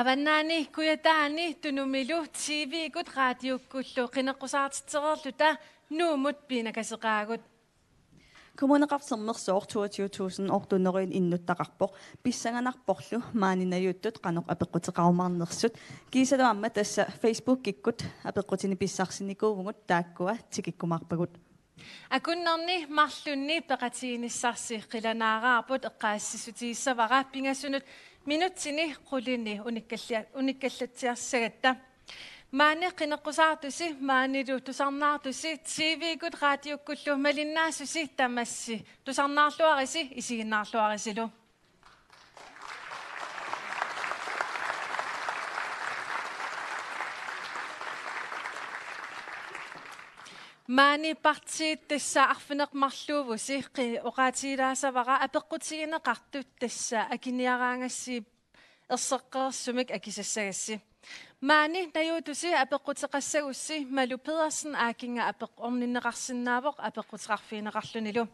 аваннаани куятаани тунумилу сивигут радиуккуллу кинеккусаартитсерерлута нуумут пинакасеқаагут коммунеқарсернерсоор 22008 иннуттақарпоқ писсаганарпорлу маанинаюттут қанеқ апеққутеқарумарнерсут кисалуамма тасса фейсбук киккут апеққутини писсарсиникуувгут тааккуа тикиккумарпагут акуннарни марлунни пеқатигиниссарси қиланаараарпут эққаассисутииссавара пингасунут Minut Mä minutsini kulini unikkelletsiassegetta. Maani kinakusaatusi, maani du tusannaatusi, tsiivikut radiokutlu melinnaasusi tämässi. isi isiinnaatuarisi du. маани партииттасса арфинеқмарлууву сиққи оқаатилаасавара апеққутигинеқартут тасса акиниараангасси ерсеққерсумик акисассагасси маани наюутуси апеққутеқассагусси малу педерсен аакинга апеққорниннеқарсиннаавоқ апеққутеқарфинеқарлунилу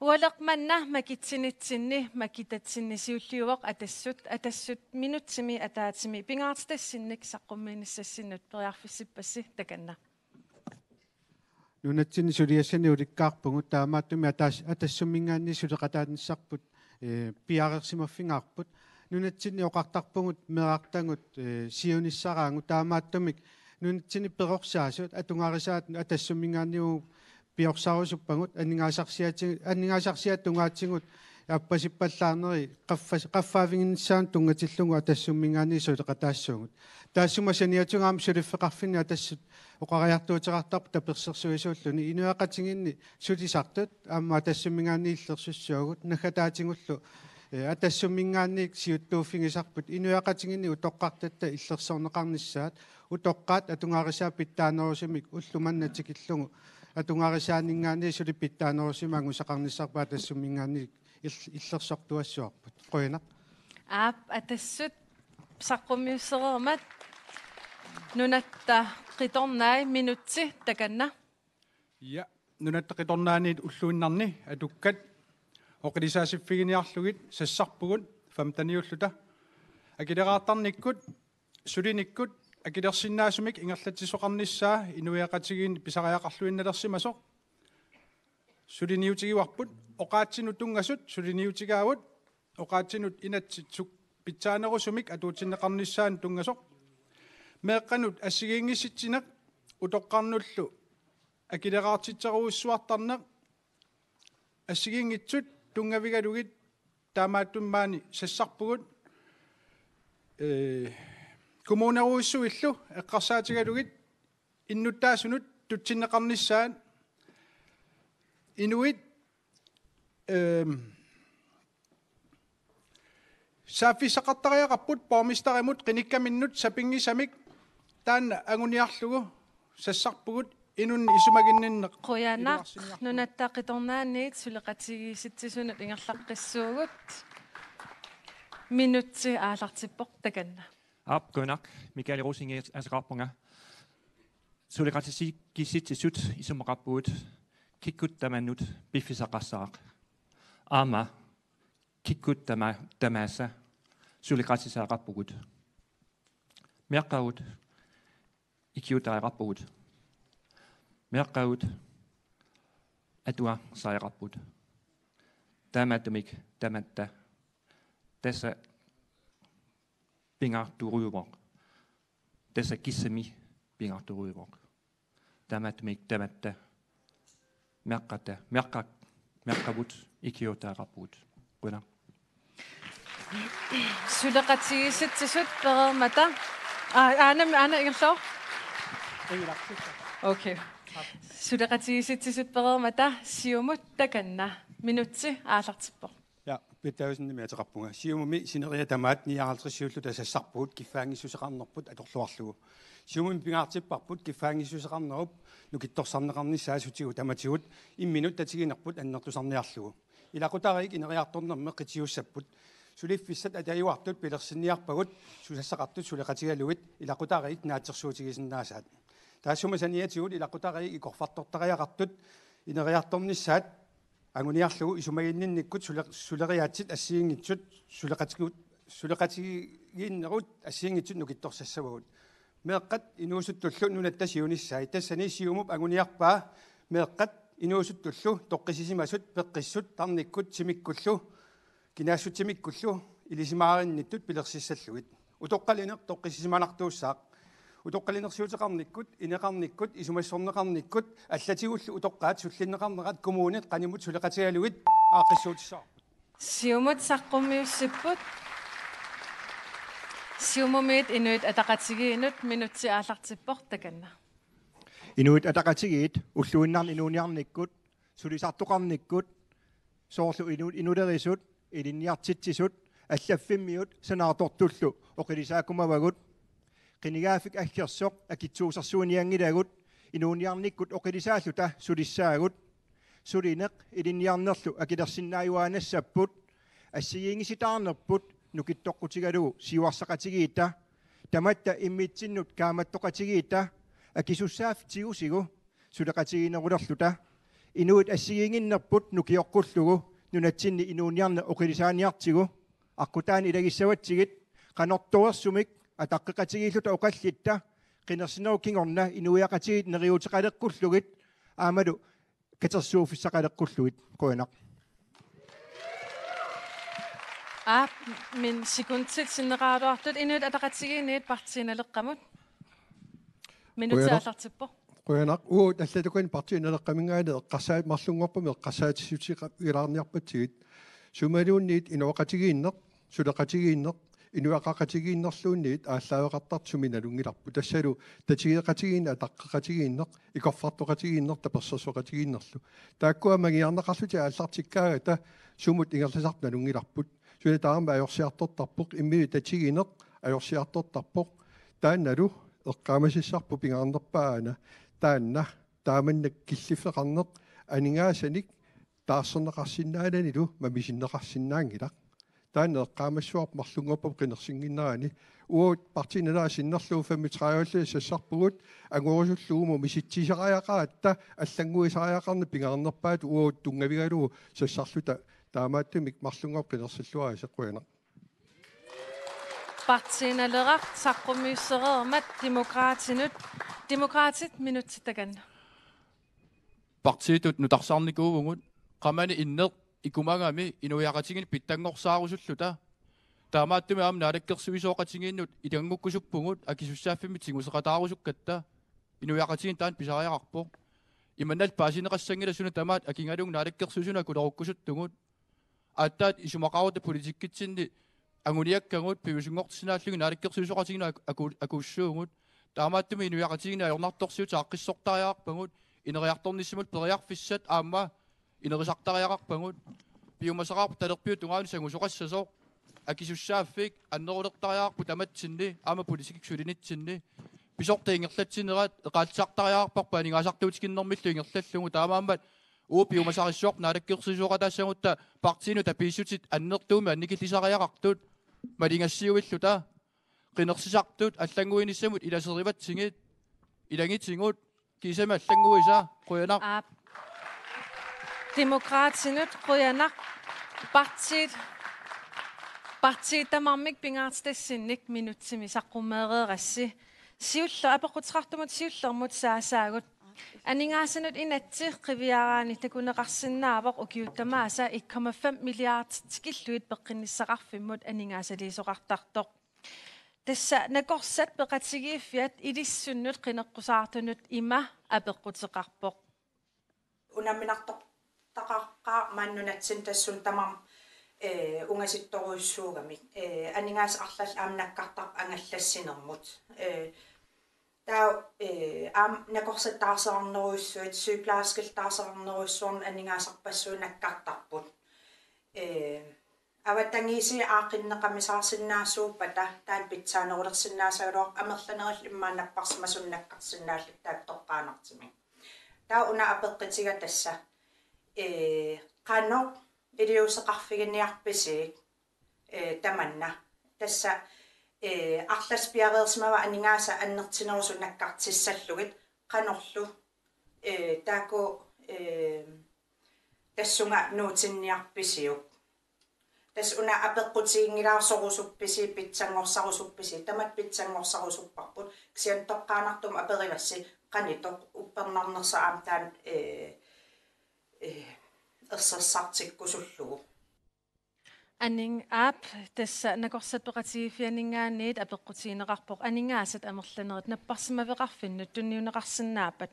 уалеқманна макитсинитсинни макитатсиннисиуллиувоқ атассут атассут минутсими атаатими пингаартитассинник саққуммиинассассиннут периарфиссиппасси таканна нунатсини сулиассани уликкаарпугу таамааттуми атаас атассуммингаанни сулеқатаанissarput э, пиарерсимаффингаарпут нунатсини оқартарпугут мераартангут э, сиуниссараангу таамааттумик нунатсини перорсаасут атунгарисаат атассуммингаанниу пиорсарусуппагут анингаасарсиати анингаасарсиат тунгаатсигут аппасиппаллаарнери қаффас қаффаавигинссаан тунгатиллугу атассуммингаани сулеқатаассуугут таассума саниатунгаам сулиффеқарфинни атассут оқариартуутеқартарпу таперсерсуисууллуни инуақатингинни сулисартут аама атассуммингаани иллерсуссуугут нахатаатингуллу э, атассуммингаанник сиуттууффигисарпут инуақатингинни утоққартатта иллерсорнеқарниссаат утоққаат атунгаарисаа питтаанерусимик уллуманнатикиллугу атунгаарисаанингаани сулиппиттаанерусимаагу сақарниссарпаа тассуммингаанник иллерсортуассуарпут қуинақ аап атассут саққумиуссереермат нунатта қиторнаи минутси таканна я нунатта қиторнааниит уллуиннарни атуккат оқилисаасиффигиниарлугит сассарпугут фамтаниуллута акилераартарниккут сулиниккут акилерсиннаасумик ингерлатсисоқарниссаа инуяқатигиин писариақарлуинналерсимасоқ сулиниутигиварпут оқаатсинут тунгасут сулиниутигаавут оқаатсинут инатситсук питсаанерусумик атуутсиннеқарниссаан тунгасоқ меэққанут ассигингисситсинеқ утоққарнуллу акилераартитсарууссуартарнеқ ассигингитсут тунгавигалугит таамааттуммаани сассарпугут э коммунерууссуиллу эққарсаатигалугит иннуттаасунут тутсиннеқарниссаан Inuit øh, саффисақартариақарпут поомистаримут қиниккаминнут сапингисамик таанна агуниарлугу сассарпугут инун исумагиннинне қоянақ нунаттақиторнааниит сулеқатигиситсисунат ингерлаққиссуугут минутти аалартиппоқ таканна апкунақ микали русинге асақарпунга сулеқатигиситсисут исумақарпугут kikutame nüüd pihvisaga saak, ama kikutame tämässä sylikaisissa rappuut. Merkkaut ikiutai rappuut. Merkkaut etua sai rappuut. Tämättömik tämättä tässä pingahturuivok. Tässä kissemi pingahturuivok. Tämättömik tämättä. tämättä märkate, märka, märkavad ikioterapuud, kõne. سلقتي ست ست متى؟ أنا أنا يمشوا؟ أوكي. سلقتي ست ست متى؟ سيومت تكنا minutti aallartippo ja pitausinni miataqarpunga siumumi sineriatamaat 59 suullu tasassarpuut kiffaangissuseqarnerput atorluarlugu сумим пингаартиппарпут киффаангиссусеқарнеруп нукитторсарнеқарни саасутигу таматигут имминут татигинерпут аннертусарниарлугу илакутарик инериарторнерме қитиуссаппут сулиффиссат атаюартут пилерсинниарпагут сусассақартут сулеқатигалугит илакутарик наатсерсуутигисиннаасаат таасума саниатигут илакутарик икорфартортариақартут инериарторниссаат агуниарлугу исумагиннинниккут суле сулериаатсит ассиингитсут сулеқатигут сулеқатигииннерут ассиингитсут нукитторсассавагут meeqqat inuusuttullu nunatta siunissaai tassani siumup anguniarpaa meeqqat inuusuttullu toqqisisimasut peqqissut tarnikkut simikkullu кинаассутимиккуллу илисимааринниттут пилерсиссаллугит утоққалинеқ тоққисисиманартууссаақ утоққалинерсиутеқарниккут инеқарниккут исумассорнеқарниккут аллатигуллу утоққаат суллиннеқарнерат кумуунит қанимут сулеқатигалугит ааққиссуутиссаа сиумат саққуммиуссиппут Siumumit inuit ataqatigiinut minutsi aallartipportakanna. Inuit ataqatigiit ulluinnarn inuuniarnikkut sulisartuqarnikkut soorlu inuut inuleriisut ilinniartitsisut аллаффиммиут санаартортуллу оқилисааккумавагут қинигаафик аллерсоқ акитсуусарсууниангилагут инуuniarnikkut оқилисааллу та сулиссаагут сулинеқ илинниарнерлу акилерсиннааюаанассаппут ассигингиситаарнерпут нукиттоққутигалугу сиуарсақатигиита таматта иммитсиннут кааматтоқатигиита акисуссаафтигусигу сулеқатигинерулерлута инуут ассигингиннерпут нукиоққуллугу нунатсинни инуунниарна оқилисааниартигу аққутаани илагиссаватсигит канортуерсумик атаққиқатигииллута оқаллитта қинерсинеру кингорна инуяқатигит нериутеқалеққуллугит аамалу катерсууфиссақалеққуллугит қуянақ А мен секундсит синераалуартут инут атакатсигиинит партииналеққамут минутсаалартиппо куянақ уу таллатукуин партииналеққамингаале эққарсаат марлунгорпуми эққарсаатиссутиқа илаарниарпатсигит сумалуунниит инуақатигииннеқ сулеқатигииннеқ инуақақатигииннерлуунниит ааллаавеқартартсуми налунгиларпу тассалу татигеқатигиинна атаққақатигииннеқ икорфартоқатигииннер таперсерсоқатигииннерлу тааккуа магиарнеқарлути ааллартиккаага та сумут ингерласарт налунгиларпут Syötään ajorsiartot tarpuq immilitatigine ajorsiartot tarpuq taannalu eqqamasissarpu pingaarnerpaana taanna taamannak killifeqarneq aningaasanik taarserneqarsinnaananilu mamisinneqarsinnaangilaq таанер qaamасsuarp марлунгорпап qinерсингиннарани уут партинала синнерлуу 35 сассарпугут агуурусуллугуму миситсисериақаатта аллангуисериақарни пингаарнерпаат уут тунгавигалуу сассарлута таамааттумик марлунгор пилерсиллуара исеккуинақ партииналерар саққумиуссереермат демократинут демократит минутситаганна партиитут нутарсаарникуувгут qamani inneq ikumangami inuiaqatigin pittangorsaarussulluta таамааттуми аама наалаккерсуисооқатигииннут илангуккусуппугут акисуссааффими тигусеқатаарусуккатта инуяқатигин таан писариақарпо иманнал паасинеқассангила суна тамаат акингалуг наалаккерсусуна кулеруккусуттугут атаат исумақарути политиккитсинни ангулиаккагут пивисунгортсинааллуги наликкерсуисоқатигина акууссуугут таамааттами инуяқатигина аёрнарторсиу тааққиссортариаарпагут инериарторниссимут периарфиссат аама инерисартариақарпагут пиумасақарпу талерпиу тунгаани сангусоқассасоқ акисуссааффик аннерулертариаарпу таматсинни аама политикксулинитсинни писортаингерлатсинерат эқаалсартариаарпарпа анингаасартуутикиннэрмиллу ингерлаллугу таамааммат уупиумасарissуар наалаккиорсисуоратаассагутта партину таписсутит аннертууми анникилисариақартут малингассиуиллута qinnersisartut аллангуинissamut иласериватсигит илангитингут кисама аллангуиса қуянар демократинут қуянар партит партит тамармик пингаартассинник минутсими саққумеереерасси сиулла апеқутиқартумут сиуллермут саасаагут Anningasanut o qiviaraani takuneqarsinnaavaq ukiuttamaasa 1,5 miliard milliardtikilluit peqqinissaqarfimmut anningaasaliisoqartartoq тасса накорсат пеқатсигииффиат илиссуннут қинеққусаартунут има апеққутеқарпоқ унамминартоқ тақарқаа мааннунатсин тассун тамар э унгаситторуйссуугамик э анингаасарлал аамнаккартар ангаллассинермут eh таа э ам накорсаттаарсаарнеруйссуит сюплааскилтаарсаарнеруйссуарна анингаасарпассуу наккартарпут э аваттангиси аақиннеқамисаарсиннаасууппа та таат питсаанерулерсиннаасагалуар амерланерилл иммааннаппарсмасуннаккарсинааллу таат тоққаанартими таа уна апеққитига тасса э қано илиусеқарфигинниарписиик э таманна тасса allas biarðs maður að nýja þess að annartinn á þessu nekkar til selluðið kannorlu dago þessu að nótinn í appisíu þessu að abirkutíðin í það svo rúsuppisíu bittan og sáru suppisíu það maður bittan og sáru suppapun síðan það kannartum abirrivesi kannitur uppernarnar svo amtann þessu sartikku svo hlúð aning aap tässä nakorsapeqatiifianingaaniit apeqqutiineqarpoq aningaasat amerlanerit napparsimaveqarfinnut tunniuneqarsinnaapat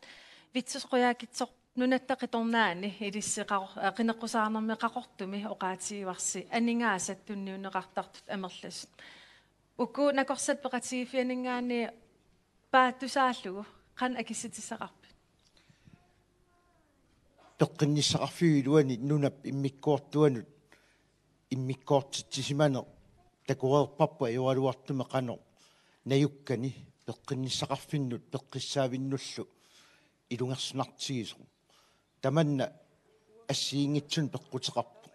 vitsusquyaakitsoq nunattaqitornaani ilisseqar qineqqusaarnermeqaqortumi oqaatiivarsi aningaasat tunniuneqartartut amerlas uku nakorsapeqatiifianingaani paattusaallugu qan akissatiseqarp toqqinnisseqarfigiluani nunap immikkuortuanut иммиккоортитсимано такуэрпарпа иуалуартумеқано наюккани пеққиннисақарфиннут пеққиссаавиннуллу илунгерсунартигисо таманна ассиингитсун пеққутеқарпу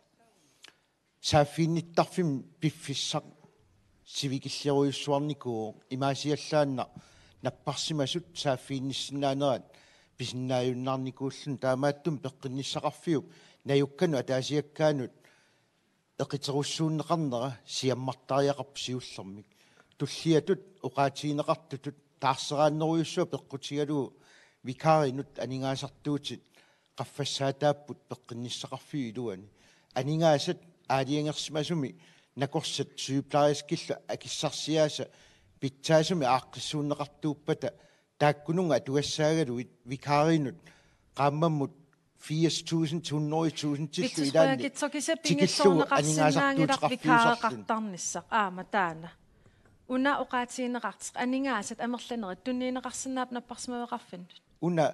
сааффиинниттарфим пиффиссақ сивикиллеруйуссуарникуу имаасиаллаанна наппарсимасут сааффиинниссинаанерат писиннааюннарникууллун таамааттум пеққиннисақарфиуп наюккану атаасиаккаанут eqiteruussuunneqarnera siammartariaqarpu siullermik tulliatut oqaatiineqartutut taarseraaneruyussua peqqutigaluu vikaarinut aningaasartuutit qaffassaataapput peqqinnissaqarfiu iluani aningaasat aaliangersimasumi nakorsat syyplaariskilla akissarsiaasa pitsaasumi aaqqissuunneqartuuppata taakkununga atuassaagaluit vikaarinut qaammammut 8000 zu 9000 тиллуилаани тикиллуу анигаасартуутеқарфиусарлун аама таана уна оқаатиинеқартиқ анигаасат амерланери тунниинеқарсинаап наппарсимавеқарфин уна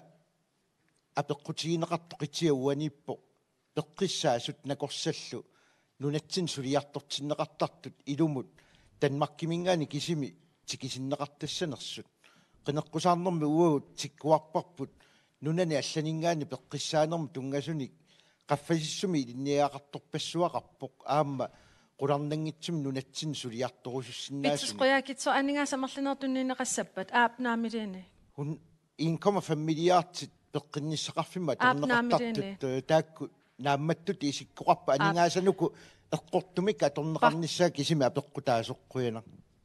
апеққутигинеқартоқ итиауаниппо пеққиссаасут накорсаллу нунатсин сулиартортиннеқартартут илумут танмаркимингаани кисими тикисиннеқартассанерсут қинеққусаарнэрми уагут тиккуарпарпут nunani алланингаани пеққиссаанерму тунгасуник qaffasissumi илинниаақарторпассуақарпоқ аама qulannangitsum nunatsin suliartorusussinnaasumi pitsis qoyaakitso aningasamarlinertunnineqassappat aapnaamiliini hun 1,5 milliardsit peqqinnisseqarfimma torneqartartut taakku наамматтут исиккоқарпа анигаасануку эққортумик аторнеқарниссаа кисима апеққутаасоққуинар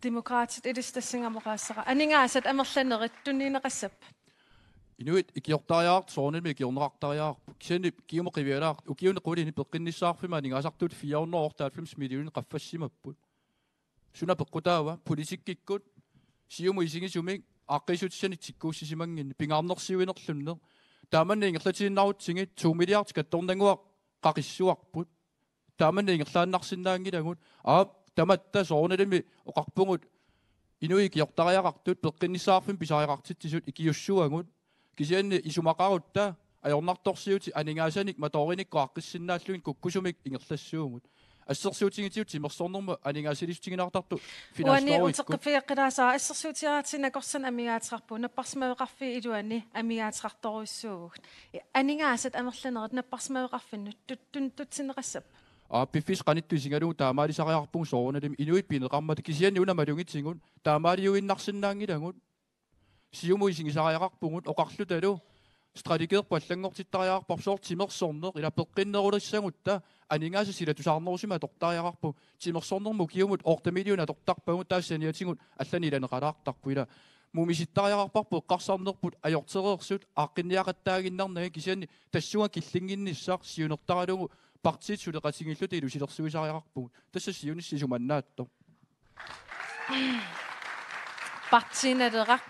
демократит илистассингамоқаассара анигаасат амерланериттунниинеқассаппат inuit ikiortariaq soornilmi ikiornerartariaq kisanip kiumeqivialaaq ukiunequlini peqqinnissaarfima ningaasartut 450 million qaffassimapput suna peqqutaava politikkkikkut siumu isingisumik aaqqisutissani tikkuussisimanginni pingaarnersiuinerlunne taamanni ingerlatiinnarutsingit 2 milliard kattornanguaq qaqissuarput taamanni ingerlaannarsinnaangilagut aa tamatta soornilmi oqarpungut inuik iortariaqartut peqqinnissaarfim pisariqartittisut ikiussuagut кисианни исумақарутта аёрнарторсиути анингаасаник маториникку аққиссиннааллуин куккусумик ингерлассуумут ассерсуутингитиут тимерсорнэрму анингаасилиссигинаартарту финансторик уани утеққифиаққилаасаа ассерсуутиаратсинакорсан амигаатеқарпу наппарсмавеқарфи илуани амигаатеқарторуссуугут анингаасат амерланерит наппарсмавеқарфиннут туттун тутсинеқассап аппифис канитту сингалуу таамаалисариарпун соорналим инуит пинеқармата кисианни унамалугитсигун таамаалиуиннарсиннаангилагут сиумуисигисариақарпугут оқарлуталу стратегер паллангортиттариаар порсоор тимерсорнер ила пеққиннерулассагутта анингааса сила тусаарнерусима тортариақарпу тимерсорнерму киумут ортамилиуна тортарпагут таассаниатингут аллани иланеқалаартарпу ила мумиситтариақарпарпу эққарсарнерпут аёртереерсут аққинниақаттаагиннарнага кисианни тассуга киллингинниссаар сиунертаралугу партит сулеқатингиллут илусилерсуисариақарпу тасса сиунисси суманнаатто партинерерарпу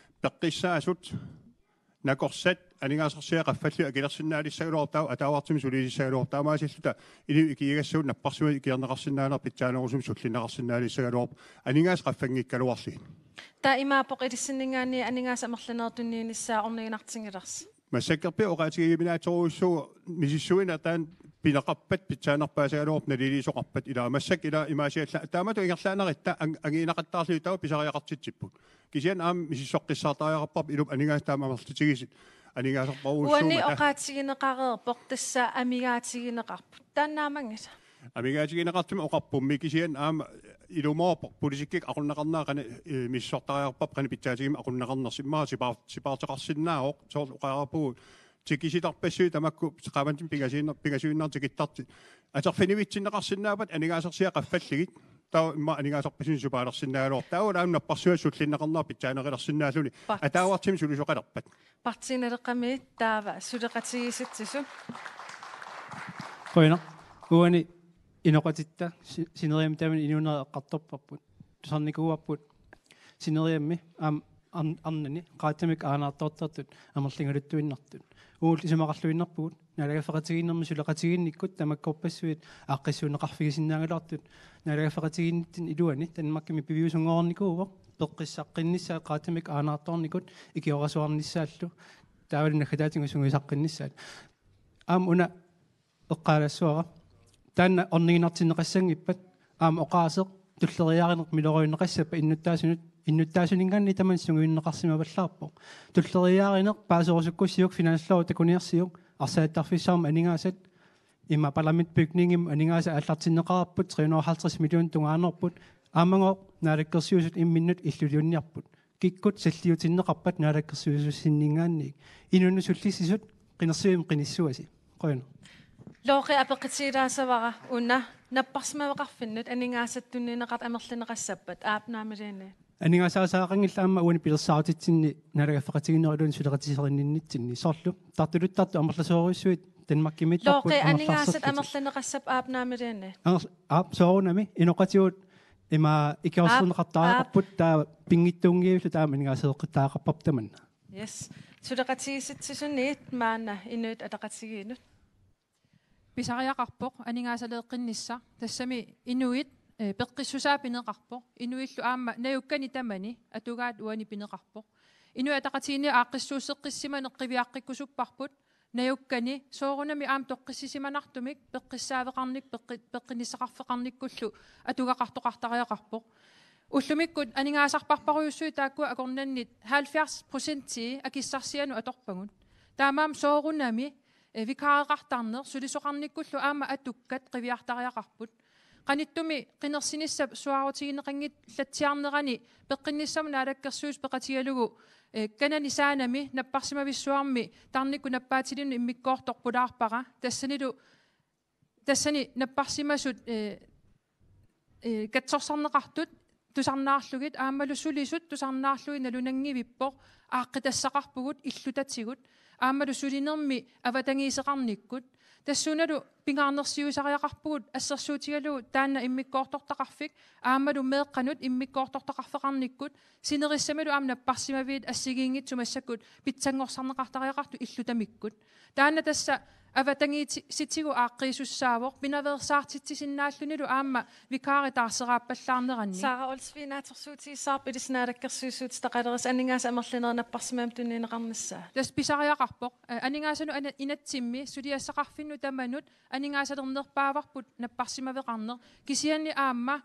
peqqissaasut nakorsat alingasorsiaqaffallu akilersinnaalissaguloortau ataawartum suliisissaguloortaamaasilluta ilu ikiigassuun napparsumi ikierneqarsinnaaler pitsaanerusum sullinneqarsinnaalissaguloorp aningaas qaffangikkaluarli ta ima poqilissinningaanni aningaas amerlinertunniinissaa orniginartingilarsi массаккерпи оqaатигиминаатсоруйссуу мисиссуина таан пинақарпат питсаанерпаасагалуурпна лилисоқарпат илаамассак ила имаасиалла таамату игерлаанерита агиинақаттаарлиу тау писариақартитсиппут кисиан аам мисиссоққиссаатариақарпарп илуп анигаатаама амерлитигисит анигаасерпаруусуума уани оқаатигинеқареерпоқ тасса амигаатигинеқарпут тааннаамангаса амигаатигинеқартума оқарпумми кисиан аама илумоорпоқ политиккик ақуннақарнаақани э, миссортариарпап қани питсаатигим ақуннақарнерсиммаа сипаар сипаартеқарсиннаоқ соорл оқаарапуу тикисиларпассуи тамакку сеқавантин пигасиинер пигасуиннартик иттарти асерфинивитсиннеқарсиннаапат анигаасарсиа қаффаллигит таа имма анигаасарпасин супаалерсиннаалоор тааула ауннаппарсуа суллиннеқарнаар питсаанериларсиннаалуни атаавартим сулусоқалерпат партинелеққамиит таава сулеқатигиситсису қойна уани иноқатитта синериам тамин инунера эққарторпарпут тусарникууарпут синериамми аам арнани қаатамик аанаартортартут амерлингалуттуиннартут уултисамақарлуиннарпугут налагаффақатигиннэрми сулеқатигинниккут тамаккорпассуит аққиссуунеқарфигисиннаангалаартут налагаффақатигинниттин илуани танмаккими пивиусунгоорникуувақ пеққиссаққиннissaа qaatамик аанаарторникут икиорасуарнissaаллу таавалунахатаатингу сунгуисаққиннissaат аам уна эққалассуара таанна орнигинартиннеқассангиппат аам оқаасеқ туллериаринеқ милоруиннеқассаппа иннуттаасунут иннуттаасунингаанни таман сунгуиннеқарсима паллаарпо туллериааринеқ паасерусуккуссиук финансаллау такуниарсиук арсааттарфиссаарма анингаасат има парламент бygningим анингааса аллартиннеқараппут 350 миллион тунгаанерпут ааманго наалаккерсиусут имминнут иллулиунниарпут киккут саллиутиннеқарпат наалаккерсиусуссиннингаанник инунну суллиссисут қинерсивим қиниссуаси қойно лооқи апеқитилаасавара уна наппарсмавеқарфиннут анингаасаттуннинеқат амерлинеқассаппат аапнаамилианаа анингаасаасаақангиллаама уни пилерсаартитсинни налагаффақатигинерилуни сулеқатисеринниннитсинни соорлу тартулуттарту амерласоориуссуит данмаккимит лоқи анингаасат амерланеқассап аапнаамилианне аап соорунами иноқатиут има икеорсунеқартаарпут таа пингиттуунгиивлу таама анингаасеққиттаақарпар таманна yes сулеқатигиситсисунниит маана инуит атақатигиинут писариақарпоқ анингаасалеққиннисса тассами инуит peqissusaa pineqarpoq inuillu aamma najukkani tamani atugaat uani pineqarpoq inu ataqatiini aaqissuusseqqissima neqqiviaqqikkusupparput najukkani soorunami aam toqqissisimanartumik peqqissaaveqarnik peqqinissaqarfeqarnikkullu atugaqartoqartariaqarpoq уллумиккут анингаасарпарпарюссуи тааккуа акорнаннит 70% акиссарсиану аторпагун таамаам соорунами викаареқартарнер сулисоқарниккуллу аама атуккат қивиартариақарпут qanittumi qinersinissä suarutigneqanngit lattiarnerani peqqinnissamna alakkersuus peqatialugu kananisaanami napparsimavissuarmi tarnikku nappaatilinu immikkoortorpulaarpara tassanilu tassani napparsimasut katsorsarneqartut тусарнаарлугит аамалу сулисут тусарнаарлуи налунангивиппо ааққитассақарпугут иллутатсигут аамалу сулинерми аватангиисеқарниккут тассуналу пингаарнерсиусариақарпугут ассерсуутигалу таанна иммиккоортортақарфик аамалу меэққанут иммиккоортортақарфеқарниккут синериссамалу аамна парсимавиит ассигиингитсумассаккут питсангорсарнеқартариақарту иллутамиккут таанна тасса аватанги nhw ааққиисуссаавоқ пинаверсаартитсиннааллунилу аама викааритаарсерааппаллаарнеранни сара bafach пилиснаалаккерсуисуут тақалерис анингааса амерлинернаппарсимаам туннинеқарнссаа тас писариақарпоқ анингаасану инатсимми am, o gati наппарсимавеқарнер ar аама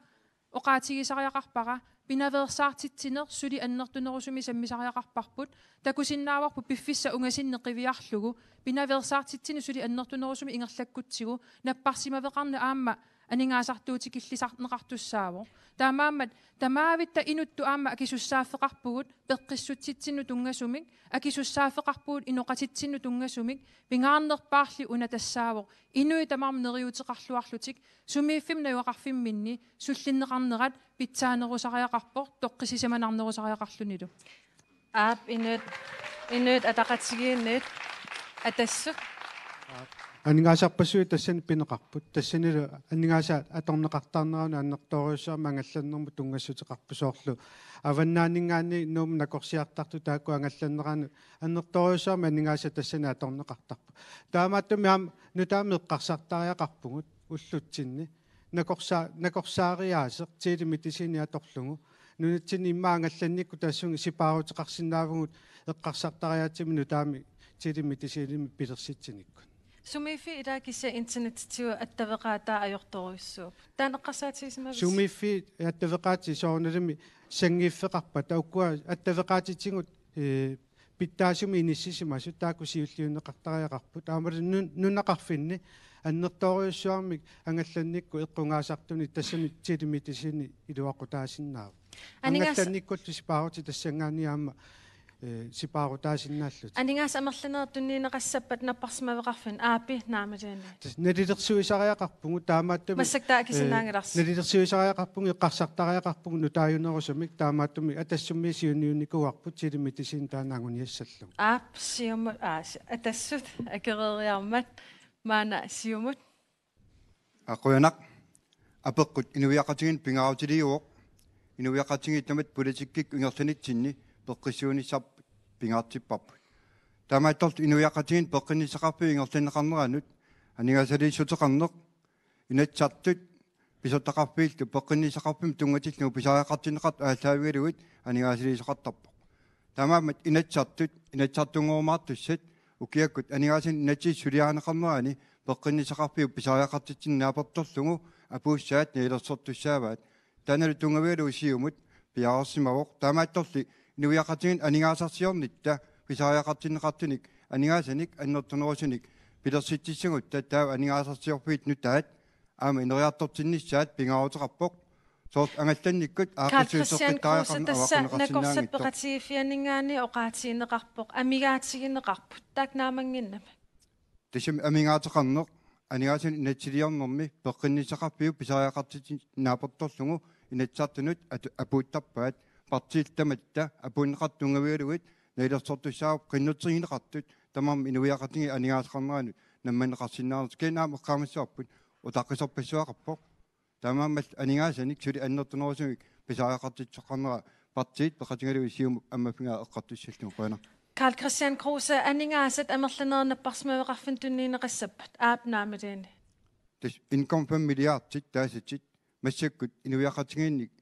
оқаатигисариақарпара пинаверсаартитсинер сули аннертунерусуми саммисариақарпарпут такусиннааварпу пиффисса унгасиннеқивиарлугу пинаверсаартитсини сули fel ингерлаккутсигу наппарсимавеқарна аама анингаасартуутикиллисарнеқартуссааву таамааммат тамаавитта инутту аама акисуссааффеқарпугут пеққиссутситсину тунгасумик акисуссааффеқарпугут иноқатитсину тунгасумик пингаарнерпаарли уна тассааву инуи тамаар нериутеқарлуарлутик сумииффим наюақарфимминни суллиннеқарнерат питсаанерусариақарпор тоққисисаманарнерусариақарлунилу аап инут инут атақатсигииннит атассу анингаасарпассуи тассани пинеқарпут тассанилу анингааса аторнеқартаарнерауна аннертоориуссаама ангалланнэрму тунгассутеқарпусоорлу аваннаанингаани нуум накорсиартарту таакку ангалланнерану аннертоориуссаама анингааса тассани аторнеқартарпу таамааттуми аам нутаами эққарсартариақарпугут уллутсинни накорсаа накорсаариаасеқ тиилими тисини аторлугу нунатсини иммаангалланникку тассунги сипаарутеқарсинаавгут эққарсартариаатсими нутаами тиилими тисилими пилерситсиникку Sumiffi idakissa internettiu attaveqaataa ajortoruissuup. Taaneqqarsaatiisimaa Sumiffi attaveqaati soornalimi sangiiffeqarpa taukkua attaveqaatitingut pittaasumi inissisimasu taakusiulliunneqartariaqarput taamali nunaqarfinni аннэртоориуссуармик ангалланникку эққунгаасартуни тассани тилимитисини илуақутаасиннаав ангалланникку тусипаарути тассангааниаама Э, сипаарутаасиннааллут анигаас амерланерtunniineqassappat наппарсмавеқарфин аапи наамалиана налилерсуисариақарпугу таамааттуми массактаа кисинаангиларс э, налилерсуисариақарпугу иққарсартариақарпугу нутааюнерусумик таамааттуми атассумми сиунниунникуарпут силими тисин таанаангуниассаллу аап сиуму аа атассут акерериармат маана сиумут ақуянақ апеққут инуиақатигин пингараутилиуоқ инуиақатигиттамат политиккик унгерланиттинни peqqisuunisarp pingaartipparput тамааттарлу инуяқатигин пеққинисақарпи ингерлиннеқарнеранут анигасалии сутеқарнеқ инатсартут писоттақарпииллу пеққинисақарпим тунгатиллугу писариақартинеқарт ааллаавигалугит анигасалиисоқартарпоқ тамаамат инатсартут инатсартунгоормаартуссат укиаккут анигасин натси сулиаанеқарнерани пеққинисақарпиу писариақартитсиннаапертарлугу апууссаат неилерсортуссааваат таналу тунгавигалугу сиумут пиаарсимавоқ тамааттарлу нуяқатигин анигаасарсиорнитта писариақартинеқартуник анигаасаник аннертунерусуник пилерситсиссагут таава анигаасарсиорфиит нутаат аама инериартортиннссаат пингаарутеқарпоқ соорт ангалланниккут аақкисуисерпиттариақарна авақунеқарсинаангитто накорсаппеқатигифианнингаани оқаатиинеқарпоқ амигаатигинеқарпут таак наамангиннама тисим амигаатеқарнеқ анигаасин инатсилиорнэрми пеққиннисақарпиу писариақартити наапорторлугу инатсаартунут апууттарпаат партиилтамат та апуинеқартунгавиалугит налерсортусаап қиннутсигинеқартут тамам инуиақатиги анигаасқарнерану намманеқарсиннаарнис кенаам оққамассуарпут утаққисорпассуақарпоқ тамааммас анигаасаник сули аннертунерусугик писариақартитсоққарнера партиит пеқатингалуи сиумук аммафингаа эққартуссаллугу қуана Carl Christian Kruse anningaaset amerlinernerparsmaveqarfin tunniineqassappat aapnaamileeni tas income familiartik taasatsit massakkut inuiaqatigiinnik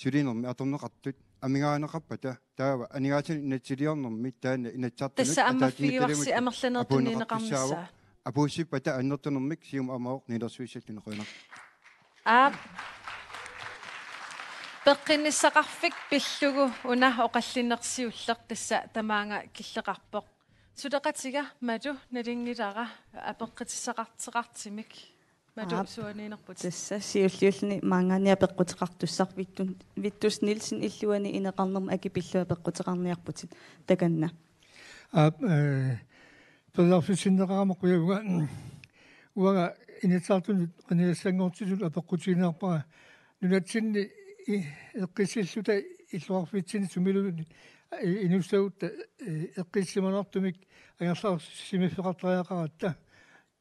suliinermi atorneqartut амигаанеқарпата таава анигаасин инатсилиорнэрми таана инатсартунут тасса аммаффигиварси амерланертуни неқарнсаа апуусиппата аннертунэрмик сиум амаоқ нилерсуисаллуни қуинар аа пеққиннссақарфик пиллугу уна оқаллинерсиуллер тасса тамаанга киллеқарпоқ сулеқатига малу налингилара апеққитиссақартеқартимик матусуанинерпут тасса сиуллиулни маанганиа пеккутеқартуссар виттун виттус нилсин иллуани инеқарнерма акипиллуа пеккутеқарниарпутит таканна а э тозарфисиннераама куявга уага инитсаартунит қаниассангортисул апеққутинаарпара нунатсинни эққисиллута иллуарфитсини сумилуни э, инуссаутта э, эққиссиманартумик агерлаар симиффеқартариақаратта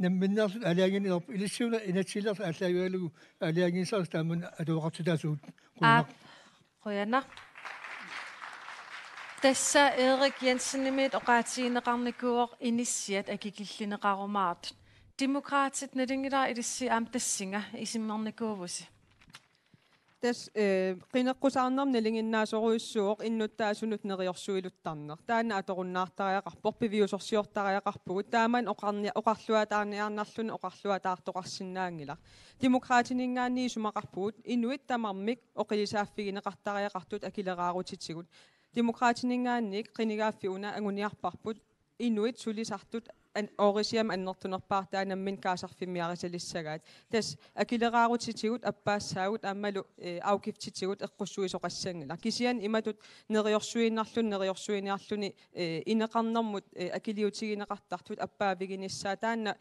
نمنس الاجين الى الشيوخ الى تشيلر اتلاقوا الاجين صار استمن ادوقت تاسوت خوينا Tässä Erik Jensen nimet og Ratsine Ramnegård initieret af Gikildine Ramnegård. Demokratiet nødvendig der i det siger, at det singer i sin Ramnegård. тас э, кинеккусаарнарни лигиннаасоруйссуук иннуттаасунутнериорсуилуттарнер таана аторуннаартариақарпор пивиусорсиортариақарпугут таамаан оқарни оқарлуатаарниарнарлуна оқарлуатаартоқарсинаангилар демократинингаанни сумақарпугут инуит тамармик оқилисааффигинеқартариақартут акилераарутитсигут демократинингаанник қинигаффиуна агуниарпарпут инуит сулисартут an orisiam annertunerpar taanammin kaasarfimmiarasalissagat tas akileraarutsitigut appaassagut аммалу аукифтитигут эққуссуисоқассангила кисиан иматут нериорсуиннарлун нериорсуиниарлуни инеқарнэрмут акилиутигинеқартартут аппаавигиниссаа таанна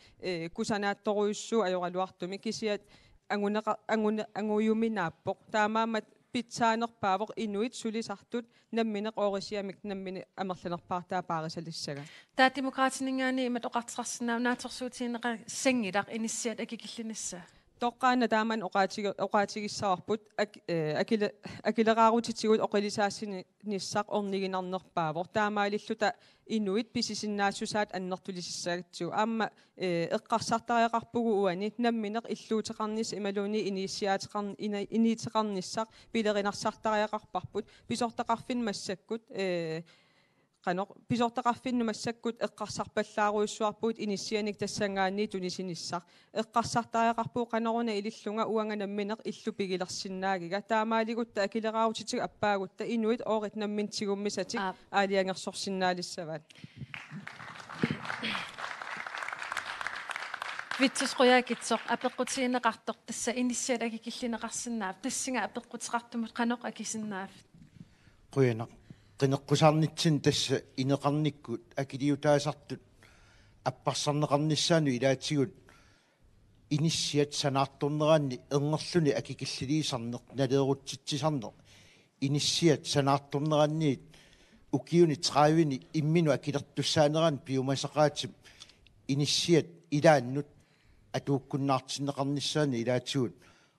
кусанаатторуйуссу ажоралуартуми кисиат ангуне ангуне ангуйуминааппоқ таамаамат pitsanerpaavoq inuit sulisartut nammineq oorisiamik nammini amerlinerpaartaapaarisalissaga taatimukaatiningaani imat oqartisarsinaav naatorsuutiineqa sangilaq inissiat akikillinissa тоққаана тааман оқаатиги оқаатигиссаарпут акиле э, акилераарутитигут оқилисаассини ниссақ орнигинарнерпаавор таамаалиллута инуит писисиннаассусаат аннертулисиссаагатсуу аама э, эққарсартариақарпугу уани намминеқ иллуутеқарнис ималууни инииссиаатеқар иниитеқарниссақ пилеринарсартариақарпарпут писортақарфин массаккут э qanoq pisortaqarfinnu massakkut eqqarsarpallaaruissuarpuut inissianik tassangaanni tunissinissaq eqqarsartaareqarpuu qanoruna ilillunga uanganammineq illupigilersinnaagiga taamaaligut akileraarutitik appaagutta inuit ooritnammintigummisatik aaliangersorsinnaalissavat витсусқуяакитсоқ апеққутиинеқартоқ тасса иниссиалагикиллинеқарсинаав тассинга апеққутеқартумут қаноқ акисиннаав қуинақ qingeqqusarnitsin tassa inеqarnikkut akiliutaasartut аппарсарнеқарниссаану илаатсигут иниссиат санаарторнераанни эрнерлүни акикиллилиисарнеқ налеерутситсисарнеқ иниссиат санаарторнераанниит укиуни траавини иммину акилертуссаанераан пиумасақаатип иниссиат илааннут атууккуннаартиннеқарниссаани илаатсигут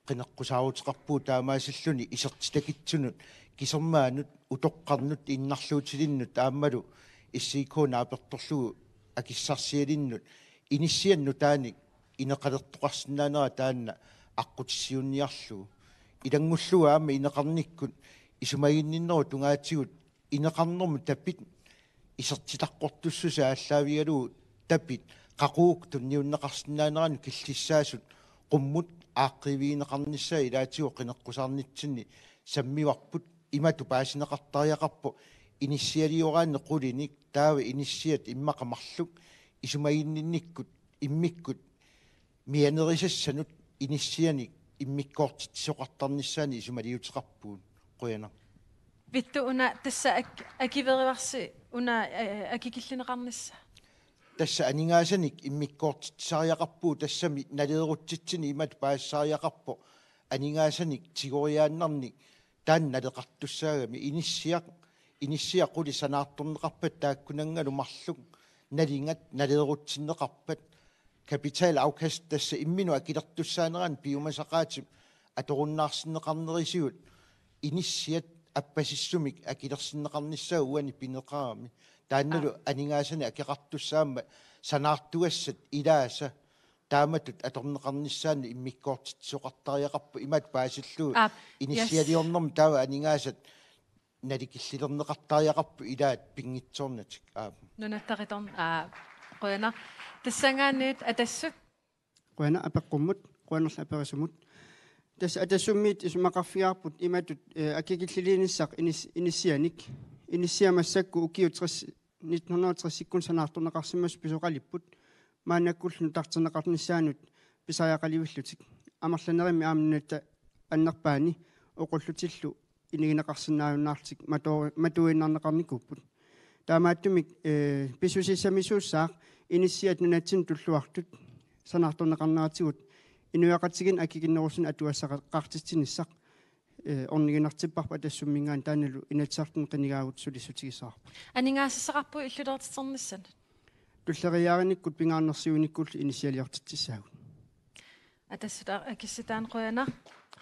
қинеққусаарутеқарпуу таамаасиллүни исертитакитсунут кисэрмаанут утоққарнут иннарлуутилиннут ааммалу иссиикуна аперторлугу акиссарсиалиннут иниссианну тааник инеқалертоқарсинаанера таанна аққутиссиунниарлу илангуллуа аама инеқарниккут исумагинниннеру тунгаатигут инеқарнэрму таппит исертитаққортуссуса ааллаавигалуу таппит қақуук тунниуннеқарсинаанерану киллиссаасут қуммут ааққивиинеқарниссаа илаатигу қинеққусаарнитсинни саммиварпут иматупаасинеқартариақарпу инисиалиораанеқулиник таава инисиат иммақамарлук исумагинниккут иммиккут мианерисассанут инисианик иммиккоортитсоқартарниссаани исумалиутеқарпуун қуянар витту уна тасса акивериварси уна акикиллинеқарнисса тасса анингаасаник иммиккоортитсариақарпуу тассами налеерутситсини имат паассаариақарпо анингаасаник тигориааннарник таанналеқартуссаагами иниссиақ иниссиақули санаартэрнеқарпат тааккунангалумарлук налингат налерутсиннеқарпат капитал авкаст тасса иммину акилертуссаанеран пиумасақаатип аторуннаарсиннеқарнерисигут иниссиат аппасиссумик акилерсиннеқарниссаа уани пинеқарами таанналу анингаасани акеқартуссаама санаартуассат илааса тааматут аторнеқарниссаани иммиккоортитсоқартариақарпу имат паасиллуу инисиалиорнэрми таава анингаасат наликиллилернеқартариақарпу илаат пингитсоорнатик аа нунаттаритор аа қуяна тассангаанниит атассут қуяна апеққуммут қуянерла аперисумут тас атассуммиит исумақарфиарпут иматут э, акикиллилиниссақ инис инисианик инисиамассакку укиутсрис 1960 кун санаартунеқарсимас писоқалиппут маанаккуллун тартинеқарнissaанут писаяқаливиллутик амерланерими аамнута аннерпаани оқуллутиллу инигинеқарсинааюннаартик матори матуиннарнеқарникуппут таамааттумик э писусиссамисууссаа инисиат нунатсин туллуартут санаартунеқарнаатигут инуяқатсигин акигиннерусун атуассақартитсиниссақ э, орнигинартиппарпа тассуммингаан тааналу инатсаартин қинигаагут сулиссутигисаарпа анингаасасақарпу иллулертитернissaн туллериаарниккут пингааннэрсиуниккул инисиалиартитсисаагу атассутаа акисситаанеруянар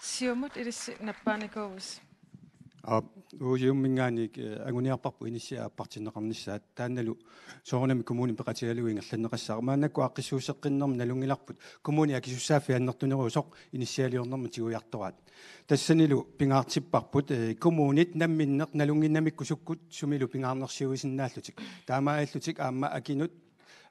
сиумут илисси наппааникуувус а уусиуммингааник э, агуниарпарпу инисиа аппартиннеқарниссаат таанналу соорнами коммуни пеқатигалуи ингерланнеқассаа маанакку аққиссуусеққиннэрми налунгиларпут коммуни акиссусааффи аннэртунерусоқ инисиалиорнэрми тигуиартораат тассанилу пингаартиппарпут э, коммунит намминнеқ налунгиннамикку суккут сумилу пингаарнерсиуисиннааллутик таамааллутик аама акинут